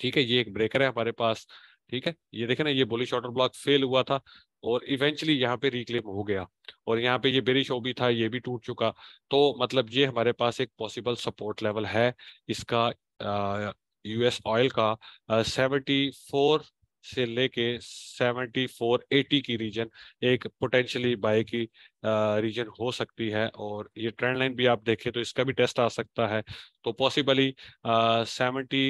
ठीक है ये एक ब्रेकर है हमारे पास ठीक है ये देखे ना ये बोली शॉर्टर ब्लॉक फेल हुआ था और इवेंचुअली यहाँ पे रिक्लेम हो गया और यहाँ पे ये बेरिश हो भी था ये भी टूट चुका तो मतलब ये हमारे पास एक पॉसिबल सपोर्ट लेवल है इसका यूएस ऑयल का सेवेंटी फोर से लेके 74 80 की रीजन एक पोटेंशियली बाय की रीजन हो सकती है और ये ट्रेंड लाइन भी आप देखें तो इसका भी टेस्ट आ सकता है तो पॉसिबली सेवेंटी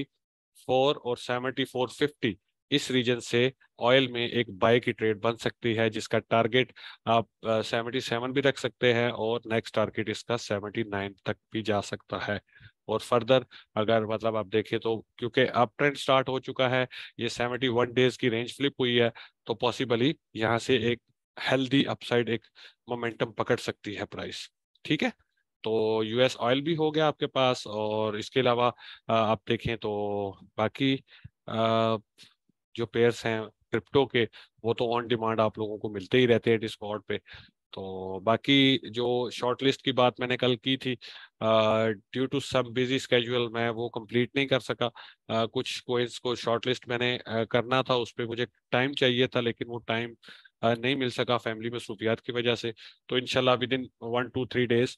फोर और सेवेंटी फोर फिफ्टी इस रीजन से ऑयल में एक बाय की ट्रेड बन सकती है जिसका टारगेट आप सेवेंटी सेवन भी रख सकते हैं और नेक्स्ट टारगेट इसका सेवेंटी नाइन तक भी जा सकता है और फर्दर अगर मतलब आप देखें तो क्योंकि अप ट्रेंड स्टार्ट हो चुका है ये सेवेंटी वन डेज की रेंज फ्लिप हुई है तो पॉसिबली यहाँ से एक हेल्दी अपसाइड एक मोमेंटम पकड़ सकती है प्राइस ठीक है तो यूएस ऑयल भी हो गया आपके पास और इसके अलावा आप देखें तो बाकी जो पेयर्स हैं क्रिप्टो के वो तो ऑन डिमांड आप लोगों को मिलते ही रहते हैं डिस्काउंट पे तो बाकी जो शॉर्ट लिस्ट की बात मैंने कल की थी due to some busy schedule मैं वो कंप्लीट नहीं कर सका uh, कुछ कोइंस को शॉर्ट लिस्ट मैंने uh, करना था उस पर मुझे टाइम चाहिए था लेकिन वो टाइम uh, नहीं मिल सका फैमिली में सूफियात की वजह से तो इनशाला within one two three days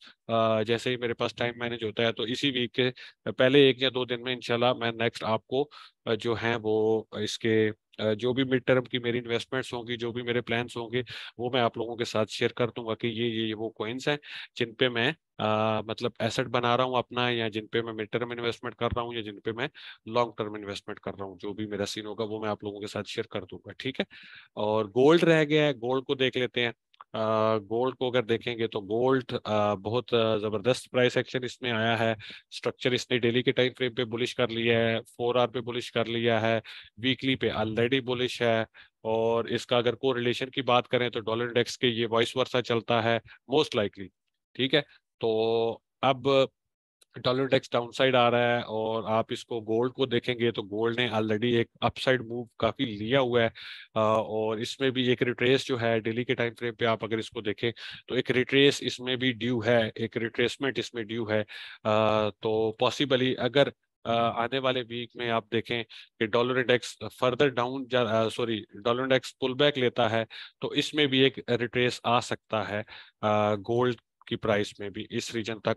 जैसे ही मेरे पास टाइम मैनेज होता है तो इसी वीक के पहले एक या दो दिन में इनशाला मैं नेक्स्ट आपको जो है वो इसके जो भी मिड टर्म की मेरी इन्वेस्टमेंट्स होंगी जो भी मेरे प्लान्स होंगे वो मैं आप लोगों के साथ शेयर कर दूंगा कि ये ये वो कॉइन्स हैं जिन पे मैं आ, मतलब एसेट बना रहा हूँ अपना या जिन पे मैं मिड टर्म इन्वेस्टमेंट कर रहा हूँ या जिन पे मैं लॉन्ग टर्म इन्वेस्टमेंट कर रहा हूँ जो भी मेरा सीन होगा वो मैं आप लोगों के साथ शेयर कर दूंगा ठीक है और गोल्ड रह गया है गोल्ड को देख लेते हैं गोल्ड को अगर देखेंगे तो गोल्ड बहुत ज़बरदस्त प्राइस एक्शन इसमें आया है स्ट्रक्चर इसने डेली के टाइम फ्रेम पे बुलिश कर लिया है फोर आर पे बुलिश कर लिया है वीकली पे ऑलरेडी बुलिश है और इसका अगर को रिलेशन की बात करें तो डॉलर इंडेक्स के ये वॉइस वर्षा चलता है मोस्ट लाइकली ठीक है तो अब डॉलर डेक्स डाउनसाइड आ रहा है और आप इसको गोल्ड को देखेंगे तो गोल्ड ने ऑलरेडी एक अपसाइड मूव काफ़ी लिया हुआ है और इसमें भी एक रिट्रेस जो है डेली के टाइम फ्रेम पे आप अगर इसको देखें तो एक रिट्रेस इसमें भी ड्यू है एक रिट्रेसमेंट इसमें ड्यू है तो पॉसिबली अगर आने वाले वीक में आप देखें कि dollar index further down sorry dollar index pull back लेता है तो इसमें भी एक रिट्रेस आ सकता है गोल्ड की प्राइस में भी इस रीजन तक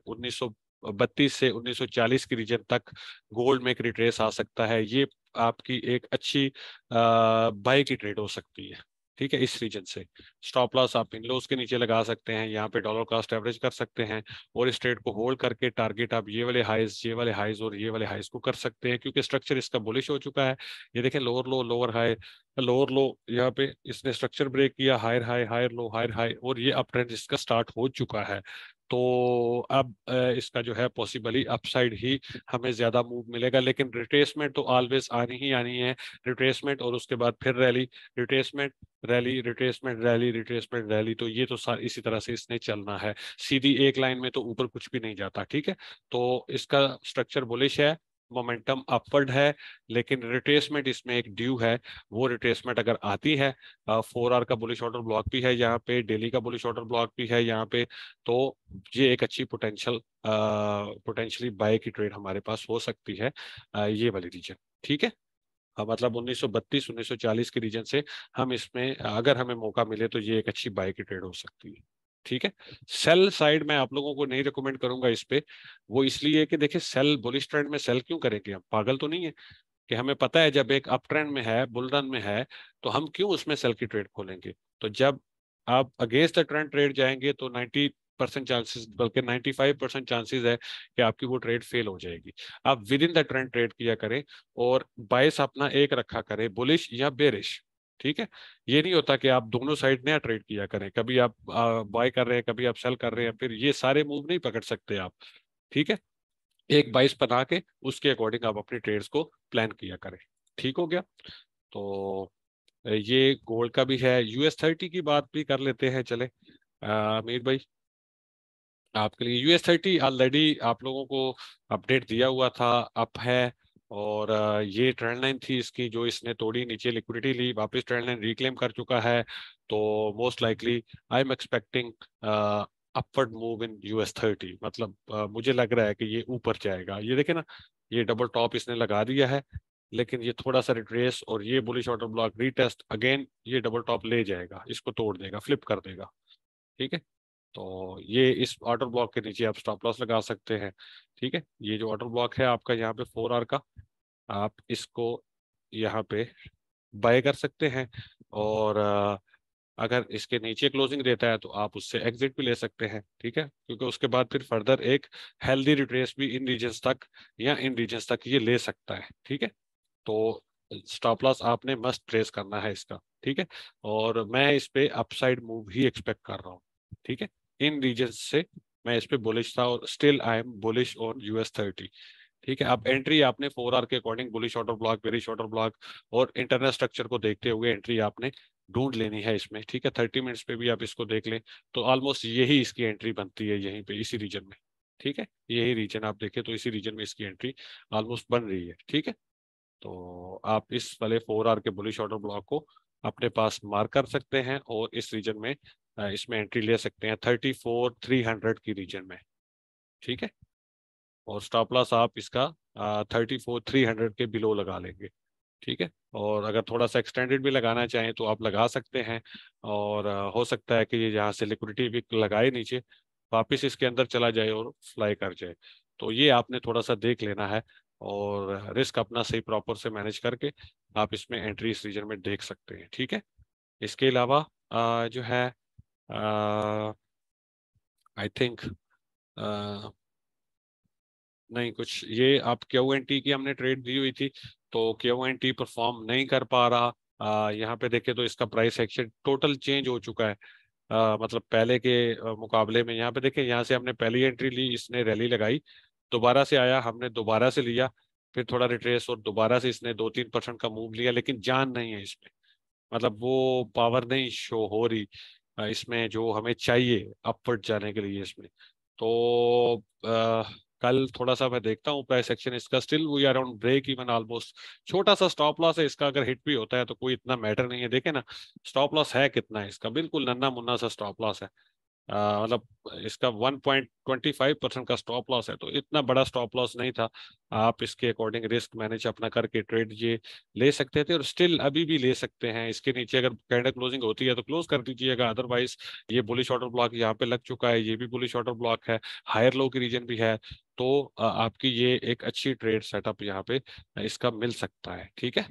बत्तीस से 1940 की रीजन तक गोल्ड में एक रिट्रेस आ सकता है ये आपकी एक अच्छी बाई की ट्रेड हो सकती है ठीक है इस रीजन से स्टॉप लॉस आप इन लोस के नीचे लगा सकते हैं यहाँ पे डॉलर कास्ट एवरेज कर सकते हैं और इस ट्रेड को होल्ड करके टारगेट आप ये वाले हाइज ये वाले हाइज और ये वाले हाइज को कर सकते हैं क्योंकि स्ट्रक्चर इसका बुलिश हो चुका है ये देखें lower low lower high lower low यहाँ पे इसने स्ट्रक्चर ब्रेक किया higher high higher low higher high और ये अप ट्रेंड इसका स्टार्ट हो चुका है तो अब इसका जो है पॉसिबली अपसाइड ही हमें ज्यादा मूव मिलेगा लेकिन रिट्रेसमेंट तो ऑलवेज आनी ही आनी है रिट्रेसमेंट और उसके बाद फिर rally retracement rally retracement rally retracement rally तो ये तो इसी तरह से इसने चलना है सीधी एक लाइन में तो ऊपर कुछ भी नहीं जाता ठीक है तो इसका स्ट्रक्चर बुलिश है मोमेंटम अपवर्ड है लेकिन रिट्रेसमेंट इसमें एक ड्यू है वो रिट्रेसमेंट अगर आती है फोर आर का बुलिश ऑर्डर ब्लॉक भी है यहाँ पे डेली का बुलिश ऑर्डर ब्लॉक भी है यहाँ पे तो ये एक अच्छी पोटेंशियल पोटेंशियली बाय की ट्रेड हमारे पास हो सकती है आ, ये वाली रीजन ठीक है आ, मतलब 1932 1940 के रीजन से हम इसमें अगर हमें मौका मिले तो ये एक अच्छी बाय की ट्रेड हो सकती है ठीक है सेल साइड में आप लोगों को नहीं रिकमेंड करूंगा इस पे वो इसलिए कि देखिए सेल बुलिश ट्रेंड में सेल क्यों करेंगे हम पागल तो नहीं है कि हमें पता है जब एक अप ट्रेंड में है बुल रन में है तो हम क्यों उसमें सेल की ट्रेड खोलेंगे तो जब आप अगेंस्ट द ट्रेंड ट्रेड जाएंगे तो नाइनटी परसेंट चांसेस बल्कि फाइव परसेंट चांसेस है कि आपकी वो ट्रेड फेल हो जाएगी आप within the trend trade किया करें और बायस अपना एक रखा करें बुलिश या बेरिश ठीक है ये नहीं होता कि आप दोनों साइड नया ट्रेड किया करें कभी आप बाय कर रहे हैं कभी आप सेल कर रहे हैं फिर ये सारे मूव नहीं पकड़ सकते आप ठीक है एक बाइस बना के उसके अकॉर्डिंग आप अपने ट्रेड्स को प्लान किया करें ठीक हो गया तो ये गोल्ड का भी है यूएस थर्टी की बात भी कर लेते हैं चले अमीर भाई आपके लिए यूएस थर्टी ऑलरेडी आप लोगों को अपडेट दिया हुआ था अप है और ये ट्रेंड लाइन थी इसकी जो इसने तोड़ी नीचे लिक्विडिटी ली वापस ट्रेंड लाइन रिक्लेम कर चुका है तो most likely I am expecting upward move in US thirty मतलब uh, मुझे लग रहा है कि ये ऊपर जाएगा ये देखे ना ये डबल टॉप इसने लगा दिया है लेकिन ये थोड़ा सा रिट्रेस और ये bullish order block retest again ये डबल टॉप ले जाएगा इसको तोड़ देगा फ्लिप कर देगा ठीक है तो ये इस ऑर्डर ब्लॉक के नीचे आप स्टॉप लॉस लगा सकते हैं ठीक है ये जो ऑर्डर ब्लॉक है आपका यहाँ पे फोर आर का आप इसको यहाँ पे बाय कर सकते हैं और अगर इसके नीचे क्लोजिंग देता है तो आप उससे एग्जिट भी ले सकते हैं ठीक है क्योंकि उसके बाद फिर फर्दर एक हेल्दी रिट्रेस भी इन रीजन्स तक या इन रीजन्स तक ये ले सकता है ठीक है तो स्टॉप लॉस आपने मस्ट ट्रेस करना है इसका ठीक है और मैं इस पे अपसाइड मूव ही एक्सपेक्ट कर रहा हूँ ठीक है इन रीजन से मैं इस पे बुलिश था और still I am bullish on US thirty ठीक है अब एंट्री आपने फोर आर के according bullish order block very shorter block और इंटरनल स्ट्रक्चर को देखते हुए एंट्री आपने ढूंढ लेनी है इसमें ठीक है थर्टी मिनट्स पे भी आप इसको देख लें तो ऑलमोस्ट यही इसकी एंट्री बनती है यहीं पे इसी रीजन में ठीक है यही रीजन आप देखें तो इसी रीजन में इसकी एंट्री ऑलमोस्ट बन रही है ठीक है तो आप इस वाले फोर आर के बुलिश ऑर्डर ब्लॉक को अपने पास मार्क कर सकते हैं और इस रीजन में इसमें एंट्री ले सकते हैं थर्टी फोर थ्री हंड्रेड की रीजन में ठीक है और स्टॉप लॉस आप इसका थर्टी फोर थ्री हंड्रेड के बिलो लगा लेंगे ठीक है और अगर थोड़ा सा एक्सटेंडेड भी लगाना चाहें तो आप लगा सकते हैं और हो सकता है कि ये जहाँ से लिक्विडिटी भी लगाए नीचे वापस इसके अंदर चला जाए और फ्लाई कर जाए तो ये आपने थोड़ा सा देख लेना है और रिस्क अपना सही प्रॉपर से मैनेज करके आप इसमें एंट्री इस रीजन में देख सकते हैं ठीक है इसके अलावा जो है आई uh, थिंक uh, नहीं कुछ ये आप क्यू एन टी की हमने ट्रेड दी हुई थी तो क्यू एन टी परफॉर्म नहीं कर पा रहा आ, uh, यहाँ पे देखे तो इसका प्राइस एक्शन टोटल चेंज हो चुका है आ, मतलब पहले के मुकाबले में यहाँ पे देखे यहाँ से हमने पहली एंट्री ली इसने रैली लगाई दोबारा से आया हमने दोबारा से लिया फिर थोड़ा रिट्रेस और दोबारा से इसने दो तीन परसेंट का मूव लिया लेकिन जान नहीं है इसमें मतलब वो पावर नहीं शो हो रही इसमें जो हमें चाहिए अपवर्ड जाने के लिए इसमें तो आ, कल थोड़ा सा मैं देखता हूँ प्राइस सेक्शन इसका still we around break even almost छोटा सा स्टॉप लॉस है इसका अगर हिट भी होता है तो कोई इतना मैटर नहीं है देखे ना स्टॉप लॉस है कितना है इसका बिल्कुल नन्ना मुन्ना सा स्टॉप लॉस है मतलब इसका 1.25 परसेंट का स्टॉप लॉस है तो इतना बड़ा स्टॉप लॉस नहीं था आप इसके अकॉर्डिंग रिस्क मैनेज अपना करके ट्रेड ये ले सकते थे और स्टिल अभी भी ले सकते हैं इसके नीचे अगर कैंडल क्लोजिंग होती है तो क्लोज कर दीजिएगा अदरवाइज ये बुलिश ऑर्डर ब्लॉक यहाँ पे लग चुका है ये भी बुलिश ऑर्डर ब्लॉक है हायर लो की रीजन भी है तो आपकी ये एक अच्छी ट्रेड सेटअप यहाँ पे इसका मिल सकता है ठीक है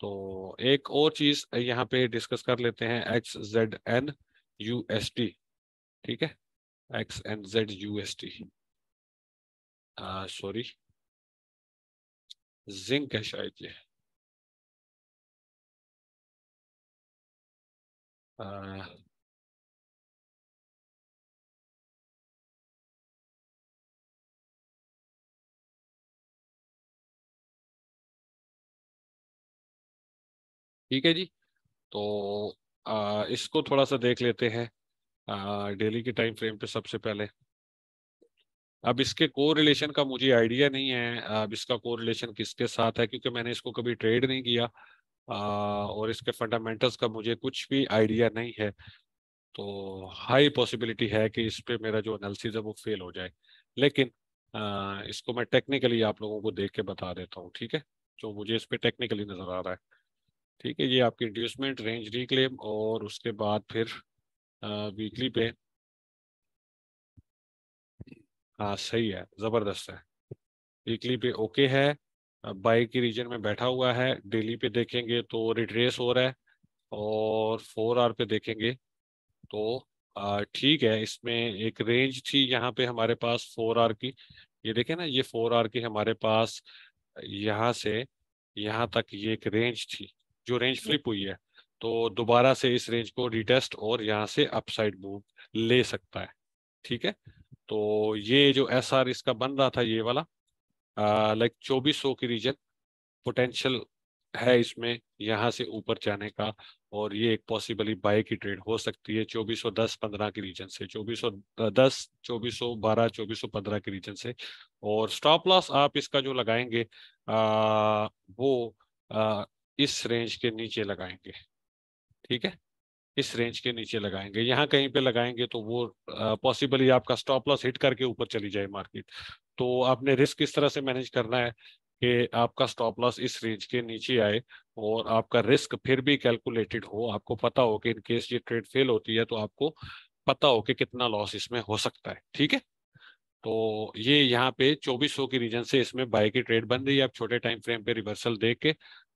तो एक और चीज यहाँ पे डिस्कस कर लेते हैं X Z N U S T ठीक है X and Z U S T sorry zinc है शायद ये ठीक है जी तो आ, इसको थोड़ा सा देख लेते हैं डेली के टाइम फ्रेम पे सबसे पहले अब इसके कोरिलेशन रिलेशन का मुझे आइडिया नहीं है अब इसका कोरिलेशन रिलेशन किसके साथ है क्योंकि मैंने इसको कभी ट्रेड नहीं किया आ, और इसके फंडामेंटल्स का मुझे कुछ भी आइडिया नहीं है तो हाई पॉसिबिलिटी है कि इस पर मेरा जो एनालिसिस है वो फेल हो जाए लेकिन आ, इसको मैं टेक्निकली आप लोगों को देख के बता देता हूँ ठीक है जो मुझे इस पर टेक्निकली नज़र आ रहा है ठीक है ये आपकी इंड्यूसमेंट रेंज रिक्लेम और उसके बाद फिर वीकली पे हाँ सही है ज़बरदस्त है वीकली पे ओके है बाई के रीजन में बैठा हुआ है डेली पे देखेंगे तो रिट्रेस हो रहा है और फोर आर पे देखेंगे तो ठीक है इसमें एक रेंज थी यहाँ पे हमारे पास फोर आर की ये देखें ना ये फोर आर की हमारे पास यहाँ से यहाँ तक ये एक रेंज थी जो रेंज फ्लिप हुई है तो दोबारा से इस रेंज को रिटेस्ट और यहाँ से अपसाइड मूव ले सकता है ठीक है तो ये जो एस आर इसका बन रहा था ये वाला लाइक चौबीस सौ की रीजन पोटेंशियल है इसमें यहाँ से ऊपर जाने का और ये एक पॉसिबली बाई की ट्रेड हो सकती है 2410 15 की रीजन से 2410 2412 2415 की रीजन से और स्टॉप लॉस आप इसका जो लगाएंगे आ, वो आ, इस रेंज के नीचे लगाएंगे ठीक है इस रेंज के नीचे लगाएंगे यहाँ कहीं पे लगाएंगे तो वो पॉसिबली आपका स्टॉप लॉस हिट करके ऊपर चली जाए मार्केट तो आपने रिस्क इस तरह से मैनेज करना है कि आपका स्टॉप लॉस इस रेंज के नीचे आए और आपका रिस्क फिर भी कैलकुलेटेड हो आपको पता हो कि इन केस ये ट्रेड फेल होती है तो आपको पता हो कि कितना लॉस इसमें हो सकता है ठीक है तो ये यहाँ पे 2400 की रीजन से इसमें बाय की ट्रेड बन रही है आप छोटे टाइम फ्रेम पे रिवर्सल देख के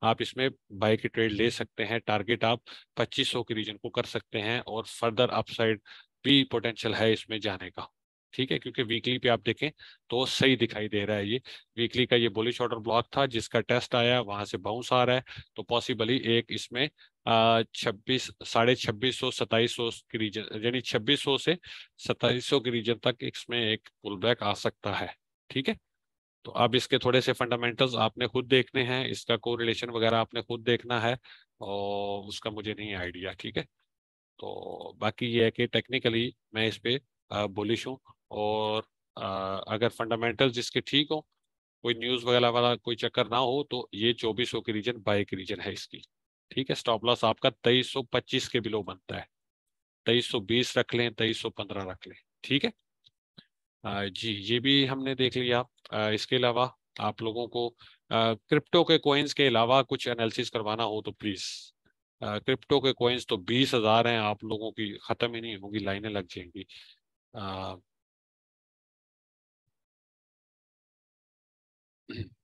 आप इसमें बाय की ट्रेड ले सकते हैं टारगेट आप 2500 के रीजन को कर सकते हैं और फर्दर अपसाइड भी पोटेंशियल है इसमें जाने का ठीक है क्योंकि वीकली पे आप देखें तो सही दिखाई दे रहा है ये वीकली का ये बोलिश ऑर्डर ब्लॉक था जिसका टेस्ट आया वहां से बाउंस आ रहा है तो पॉसिबली एक इसमें छब्बीस साढ़े छब्बीस सौ सताईस सौ के रीजन यानी छब्बीस सौ से सताईस सौ के रीजन तक इसमें एक पुल बैक आ सकता है ठीक है तो अब इसके थोड़े से फंडामेंटल्स आपने खुद देखने हैं इसका को रिलेशन वगैरह आपने खुद देखना है और उसका मुझे नहीं आइडिया ठीक है तो बाकी ये है कि टेक्निकली मैं इस पर बोलिश हूँ और आ, अगर फंडामेंटल्स जिसके ठीक हो कोई न्यूज़ वगैरह वाला कोई चक्कर ना हो तो ये चौबीस सौ के रीजन बाई के रीजन है इसकी ठीक है स्टॉप लॉस आपका 2325 के बिलो बनता है 2320 रख लें 2315 रख लें ठीक है आ, जी ये भी हमने देख लिया आ, इसके अलावा आप लोगों को आ, क्रिप्टो के कोइंस के अलावा कुछ एनालिसिस करवाना हो तो प्लीज़ क्रिप्टो के कोइंस तो बीस हज़ार हैं आप लोगों की ख़त्म ही नहीं होगी लाइनें लग जाएंगी आ,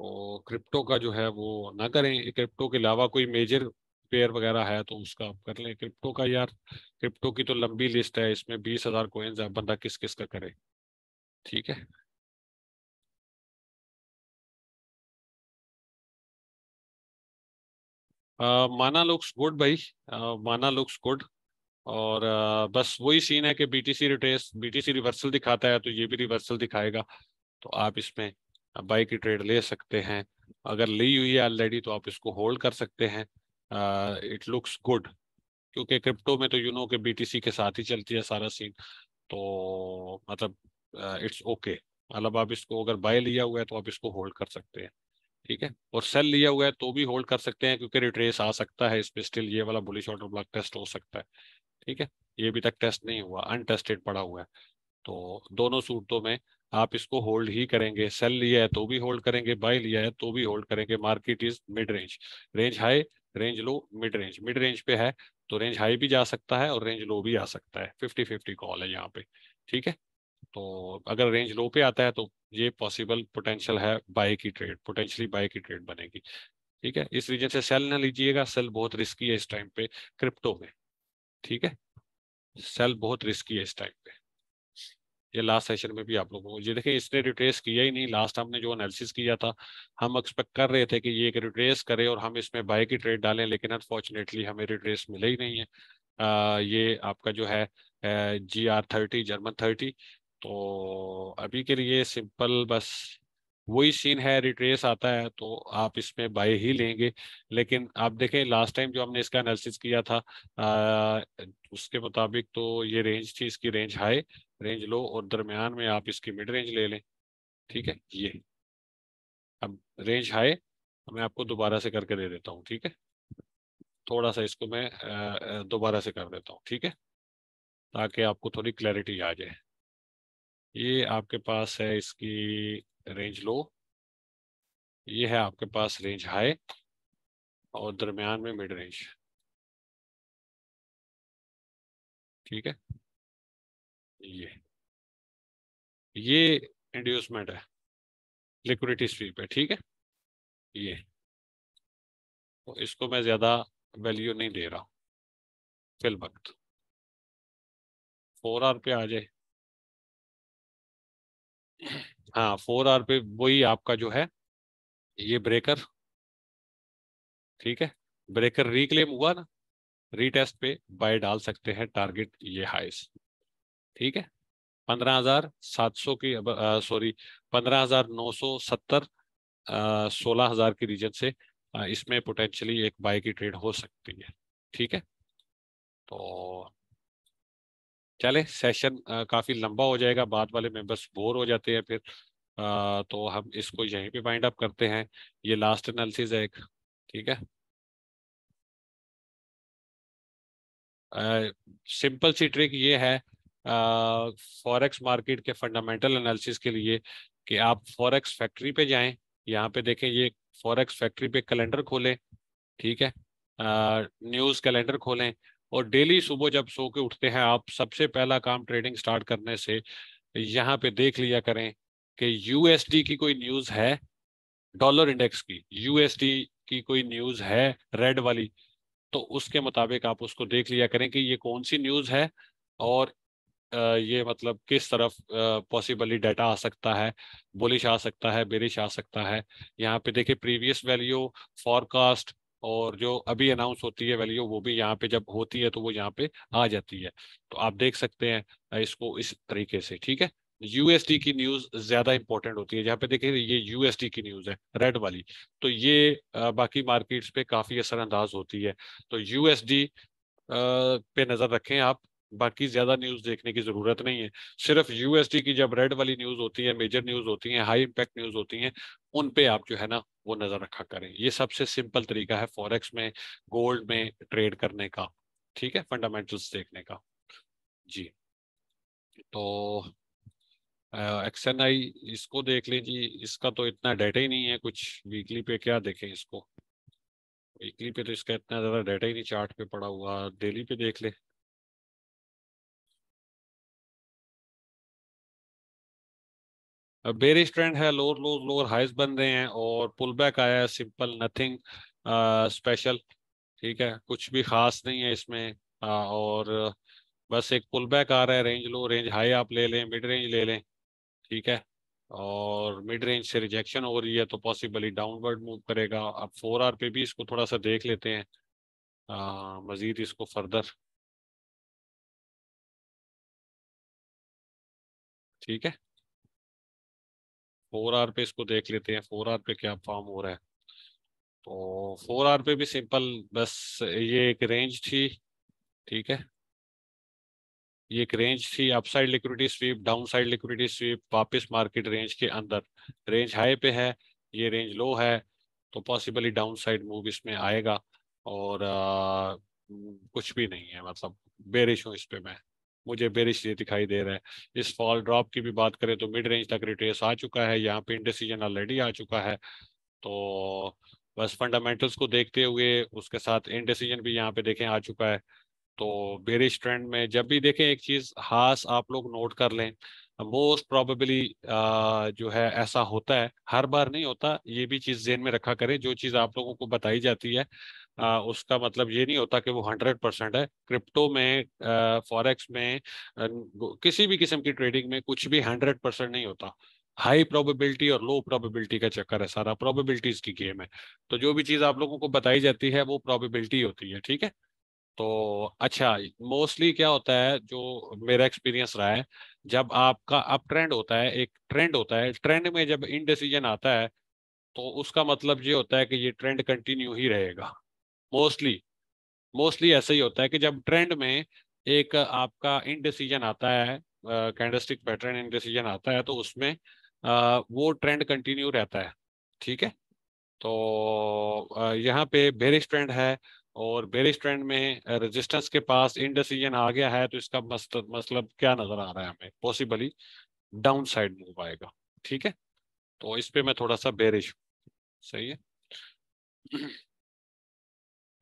और क्रिप्टो का जो है वो ना करें क्रिप्टो के अलावा कोई मेजर पेयर वगैरह है तो उसका आप कर लें क्रिप्टो का यार क्रिप्टो की तो लंबी लिस्ट है इसमें बीस हज़ार कोइंस है बंदा किस किस का करे ठीक है आ, माना लुक्स गुड भाई आ, माना लुक्स गुड और आ, बस वही सीन है कि बीटीसी रिटेस बीटीसी रिवर्सल दिखाता है तो ये भी रिवर्सल दिखाएगा तो आप इसमें बाई की ट्रेड ले सकते हैं अगर ली हुई है ऑलरेडी तो आप इसको होल्ड कर सकते हैं इट लुक्स गुड क्योंकि क्रिप्टो में तो यू नो के बीटीसी के साथ ही चलती है सारा सीन तो मतलब इट्स ओके मतलब आप इसको अगर बाय लिया हुआ है तो आप इसको होल्ड कर सकते हैं ठीक है और सेल लिया हुआ है तो भी होल्ड कर सकते हैं क्योंकि रिट्रेस आ सकता है इस पर स्टिल ये वाला बुलिश ऑर्डर ब्लॉक टेस्ट हो सकता है ठीक है ये अभी तक टेस्ट नहीं हुआ अनटेस्टेड पड़ा हुआ है तो दोनों सूटों में आप इसको होल्ड ही करेंगे सेल लिया है तो भी होल्ड करेंगे बाय लिया है तो भी होल्ड करेंगे market is mid range range high range low mid range mid range पे है तो रेंज हाई भी जा सकता है और रेंज लो भी आ सकता है फिफ्टी फिफ्टी कॉल है यहाँ पे ठीक है तो अगर रेंज लो पे आता है तो ये पॉसिबल पोटेंशियल है बाय की ट्रेड पोटेंशियली बाय की ट्रेड बनेगी ठीक है इस रीजन से सेल ना लीजिएगा सेल बहुत रिस्की है इस टाइम पे क्रिप्टो में ठीक है सेल बहुत रिस्की है इस टाइम पे ये लास्ट सेशन में भी आप लोगों को ये देखिए इसने रिट्रेस किया ही नहीं लास्ट हमने जो एनालिसिस किया था हम एक्सपेक्ट कर रहे थे कि ये एक रिट्रेस करे और हम इसमें बाय की ट्रेड डालें लेकिन अनफॉर्चुनेटली हमें रिट्रेस मिला ही नहीं है आ, ये आपका जो है G R thirty German thirty तो अभी के लिए सिंपल बस वही सीन है रिट्रेस आता है तो आप इसमें बाय ही लेंगे लेकिन आप देखें लास्ट टाइम जो हमने इसका एनालिसिस किया था आ, उसके मुताबिक तो ये रेंज थी इसकी रेंज हाई रेंज लो और दरमियान में आप इसकी मिड रेंज ले लें ठीक है ये अब रेंज हाई मैं आपको दोबारा से करके दे देता हूँ ठीक है थोड़ा सा इसको मैं दोबारा से कर देता हूँ ठीक है ताकि आपको थोड़ी क्लैरिटी आ जाए ये आपके पास है इसकी रेंज लो ये है आपके पास रेंज हाई और दरमियान में मिड रेंज ठीक है ये ये इंड्यूसमेंट है लिक्विडिटी स्वीप है ठीक है ये तो इसको मैं ज़्यादा वैल्यू नहीं दे रहा हूं फिल वक्त फोर आर पे आ जाए हाँ फोर आर पे वही आपका जो है ये ब्रेकर ठीक है ब्रेकर रिक्लेम हुआ ना रीटेस्ट पे बाय डाल सकते हैं टारगेट ये हाइस ठीक है पंद्रह हजार सात सौ की सॉरी पंद्रह हजार नौ सौ सत्तर सोलह हजार की रीजन से आ, इसमें पोटेंशियली एक बाय की ट्रेड हो सकती है ठीक है तो चले सेशन काफ़ी लंबा हो जाएगा बाद वाले में बस बोर हो जाते हैं फिर आ, तो हम इसको यहीं पे वाइंड अप करते हैं ये लास्ट एनालिसिस है एक ठीक है सिंपल सी ट्रिक ये है फॉरेक्स मार्केट के फंडामेंटल एनालिसिस के लिए कि आप फॉरेक्स फैक्ट्री पे जाएं यहाँ पे देखें ये फॉरेक्स फैक्ट्री पे कैलेंडर खोलें ठीक है न्यूज़ कैलेंडर खोलें और डेली सुबह जब सो के उठते हैं आप सबसे पहला काम ट्रेडिंग स्टार्ट करने से यहाँ पे देख लिया करें कि यूएसडी की कोई न्यूज है डॉलर इंडेक्स की यूएसडी की कोई न्यूज है रेड वाली तो उसके मुताबिक आप उसको देख लिया करें कि ये कौन सी न्यूज है और ये मतलब किस तरफ पॉसिबली डाटा आ सकता है बुलिश आ सकता है बेरिश आ सकता है यहाँ पे देखिए प्रीवियस वैल्यू फॉरकास्ट और जो अभी अनाउंस होती है वैल्यू वो भी यहाँ पे जब होती है तो वो यहाँ पे आ जाती है तो आप देख सकते हैं इसको इस तरीके से ठीक है यूएसडी की न्यूज ज्यादा इंपॉर्टेंट होती है जहाँ पे देखिए ये यूएसडी की न्यूज है रेड वाली तो ये बाकी मार्केट्स पे काफी असरअंदाज होती है तो यूएसडी पे नजर रखें आप बाकी ज्यादा न्यूज देखने की जरूरत नहीं है सिर्फ यूएसडी की जब रेड वाली न्यूज होती है मेजर न्यूज होती है हाई इम्पैक्ट न्यूज होती है उन पे आप जो है ना वो नजर रखा करें ये सबसे सिंपल तरीका है फॉरेक्स में गोल्ड में ट्रेड करने का ठीक है फंडामेंटल्स देखने का जी तो एक्स एन आई इसको देख लें जी इसका तो इतना डाटा ही नहीं है कुछ वीकली पे क्या देखें इसको वीकली पे तो इसका इतना ज़्यादा डाटा ही नहीं चार्ट पे पड़ा हुआ डेली पे देख ले बेरिश ट्रेंड है लोअर लोअर लोअर हाइज बन रहे हैं और पुल बैक आया है सिंपल नथिंग स्पेशल ठीक है कुछ भी खास नहीं है इसमें आ, और बस एक पुल बैक आ रहा है रेंज लो रेंज हाई आप ले लें मिड रेंज ले लें ठीक है और मिड रेंज से रिजेक्शन हो रही है तो पॉसिबली डाउनवर्ड मूव करेगा अब फोर आर पे भी इसको थोड़ा सा देख लेते हैं मजीद इसको फर्दर ठीक है फोर आर पे इसको देख लेते हैं फोर आर पे क्या फॉर्म हो रहा है तो फोर आर पे भी सिंपल बस ये एक रेंज थी ठीक है ये एक रेंज थी upside liquidity sweep downside liquidity sweep वापस मार्केट रेंज के अंदर रेंज हाई पे है ये रेंज लो है तो पॉसिबली डाउन साइड मूव इसमें आएगा और आ, कुछ भी नहीं है मतलब बेरिश हूँ इस पर मैं मुझे बेरिश ये दिखाई दे रहा है इस फॉल ड्रॉप की भी बात करें तो मिड रेंज तक रिट्रेस आ चुका है यहाँ पे इंडिसीजन ऑलरेडी आ चुका है तो बस फंडामेंटल्स को देखते हुए उसके साथ इंडिसीजन भी यहाँ पे देखें आ चुका है तो बेरिश ट्रेंड में जब भी देखें एक चीज़ खास आप लोग नोट कर लें मोस्ट प्रोबेबली जो है ऐसा होता है हर बार नहीं होता ये भी चीज़ जेन में रखा करें जो चीज़ आप लोगों को बताई जाती है आ, उसका मतलब ये नहीं होता कि वो हंड्रेड परसेंट है क्रिप्टो में फॉरेक्स में किसी भी किस्म की ट्रेडिंग में कुछ भी हंड्रेड परसेंट नहीं होता हाई प्रोबेबिलिटी और लो प्रोबेबिलिटी का चक्कर है सारा प्रोबेबिलिटीज की गेम है तो जो भी चीज आप लोगों को बताई जाती है वो प्रोबेबिलिटी होती है ठीक है तो अच्छा मोस्टली क्या होता है जो मेरा एक्सपीरियंस रहा है जब आपका अप ट्रेंड होता है एक ट्रेंड होता है ट्रेंड में जब इनडिसीजन आता है तो उसका मतलब ये होता है कि ये ट्रेंड कंटिन्यू ही रहेगा मोस्टली मोस्टली ऐसा ही होता है कि जब ट्रेंड में एक आपका इनडिसीजन आता है कैंडस्टिक पैटर्न इनडिसीजन आता है तो उसमें आ, वो ट्रेंड कंटिन्यू रहता है ठीक है तो यहाँ पे बेरिश ट्रेंड है और बेरिश ट्रेंड में रेजिस्टेंस के पास इनडिसीजन आ गया है तो इसका मतलब मतलब क्या नजर आ रहा है हमें पॉसिबली डाउन साइड मूव आएगा ठीक है तो इस पे मैं थोड़ा सा बेरिश सही है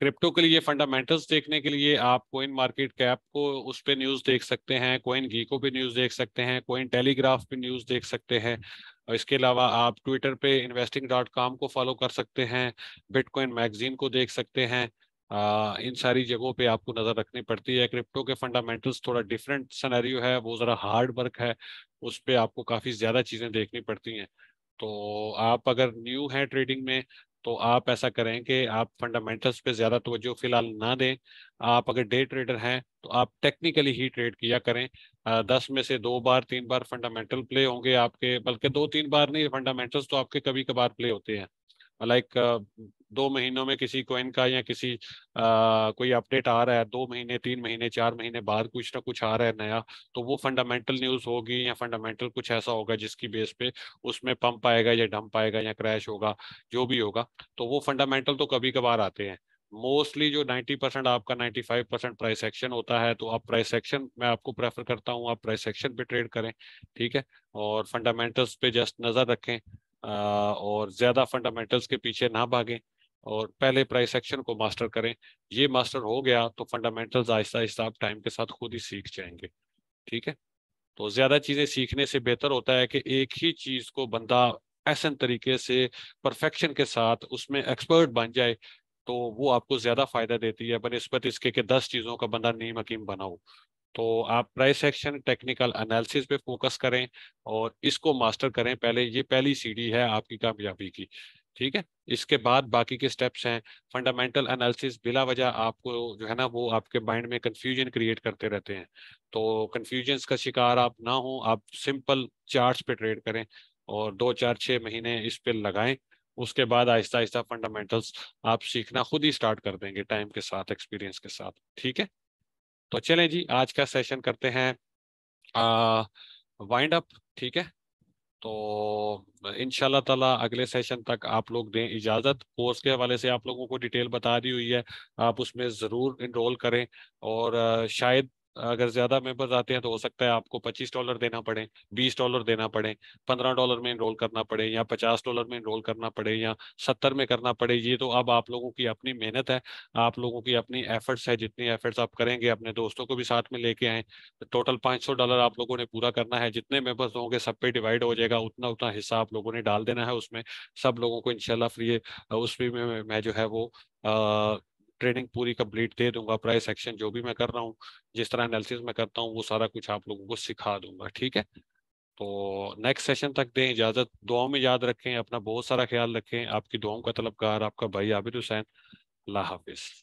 क्रिप्टो के लिए फंडामेंटल्स देखने के लिए आप कोइन मार्केट कैप को उस पर न्यूज़ देख सकते हैं कोइन गीको पे न्यूज़ देख सकते हैं कोइन टेलीग्राफ पे न्यूज़ देख सकते हैं और इसके अलावा आप ट्विटर पे इन्वेस्टिंग डॉट कॉम को फॉलो कर सकते हैं बिटकॉइन मैगजीन को देख सकते हैं आ, इन सारी जगहों पे आपको नज़र रखनी पड़ती है क्रिप्टो के फंडामेंटल्स थोड़ा डिफरेंट सनारियो है वो ज़रा हार्ड वर्क है उस पर आपको काफ़ी ज़्यादा चीज़ें देखनी पड़ती हैं तो आप अगर न्यू हैं ट्रेडिंग में तो आप ऐसा करें कि आप फंडामेंटल्स पे ज़्यादा तवज्जो फिलहाल ना दें आप अगर डे ट्रेडर हैं तो आप टेक्निकली ही ट्रेड किया करें आ, दस में से दो बार तीन बार फंडामेंटल प्ले होंगे आपके बल्कि दो तीन बार नहीं फंडामेंटल्स तो आपके कभी कभार प्ले होते हैं लाइक uh, दो महीनों में किसी कोइन का या किसी आ, uh, कोई अपडेट आ रहा है दो महीने तीन महीने चार महीने बाद कुछ ना कुछ आ रहा है नया तो वो फंडामेंटल न्यूज़ होगी या फंडामेंटल कुछ ऐसा होगा जिसकी बेस पे उसमें पंप आएगा या डंप आएगा या क्रैश होगा जो भी होगा तो वो फंडामेंटल तो कभी कभार आते हैं मोस्टली जो 90 परसेंट आपका 95 परसेंट प्राइस एक्शन होता है तो आप प्राइस एक्शन मैं आपको प्रेफर करता हूँ आप प्राइस एक्शन पे ट्रेड करें ठीक है और फंडामेंटल्स पे जस्ट नज़र रखें और ज़्यादा फंडामेंटल्स के पीछे ना भागें और पहले प्राइस एक्शन को मास्टर करें ये मास्टर हो गया तो फंडामेंटल्स आहिस्ता आहिस्ता आप टाइम के साथ खुद ही सीख जाएंगे ठीक है तो ज़्यादा चीज़ें सीखने से बेहतर होता है कि एक ही चीज़ को बंदा ऐसे तरीके से परफेक्शन के साथ उसमें एक्सपर्ट बन जाए तो वो आपको ज़्यादा फ़ायदा देती है बनस्बत इसके कि दस चीज़ों का बंदा नीम हकीम बना हो तो आप प्राइस एक्शन टेक्निकल एनालिसिस पे फोकस करें और इसको मास्टर करें पहले ये पहली सीढ़ी है आपकी कामयाबी की ठीक है इसके बाद बाकी के स्टेप्स हैं फंडामेंटल एनालिसिस बिला वजह आपको जो है ना वो आपके माइंड में कंफ्यूजन क्रिएट करते रहते हैं तो कन्फ्यूजन्स का शिकार आप ना हो आप सिंपल चार्ट पे ट्रेड करें और दो चार छः महीने इस पर लगाएं उसके बाद आहिस्ता आहिस्ता फंडामेंटल्स आप सीखना खुद ही स्टार्ट कर देंगे टाइम के साथ एक्सपीरियंस के साथ ठीक है तो चलें जी आज का सेशन करते हैं वाइंड अप ठीक है तो इन ताला अगले सेशन तक आप लोग दें इजाज़त कोर्स के हवाले से आप लोगों को डिटेल बता दी हुई है आप उसमें ज़रूर इनरोल करें और शायद अगर ज्यादा मेंबर्स आते हैं तो हो सकता है आपको 25 डॉलर देना पड़े 20 डॉलर देना पड़े 15 डॉलर में इनरोल करना पड़े या 50 डॉलर में इनरोल करना पड़े या 70 में करना पड़े ये तो अब आप लोगों की अपनी मेहनत है आप लोगों की अपनी एफर्ट्स है जितनी एफर्ट्स आप करेंगे अपने दोस्तों को भी साथ में लेके आए तो टोटल पाँच डॉलर आप लोगों ने पूरा करना है जितने मेम्बर्स होंगे सब पे डिवाइड हो जाएगा उतना उतना हिस्सा आप लोगों ने डाल देना है उसमें सब लोगों को इनशाला फ्री उसमें मैं जो है वो ट्रेनिंग पूरी कंप्लीट दे दूंगा प्राइस एक्शन जो भी मैं कर रहा हूँ जिस तरह एनालिसिस में करता हूँ वो सारा कुछ आप लोगों को सिखा दूंगा ठीक है तो नेक्स्ट सेशन तक दें इजाज़त दुआओं में याद रखें अपना बहुत सारा ख्याल रखें आपकी दुआओं का तलबकार आपका भाई आबिद हुसैन अल्लाह हाफिज़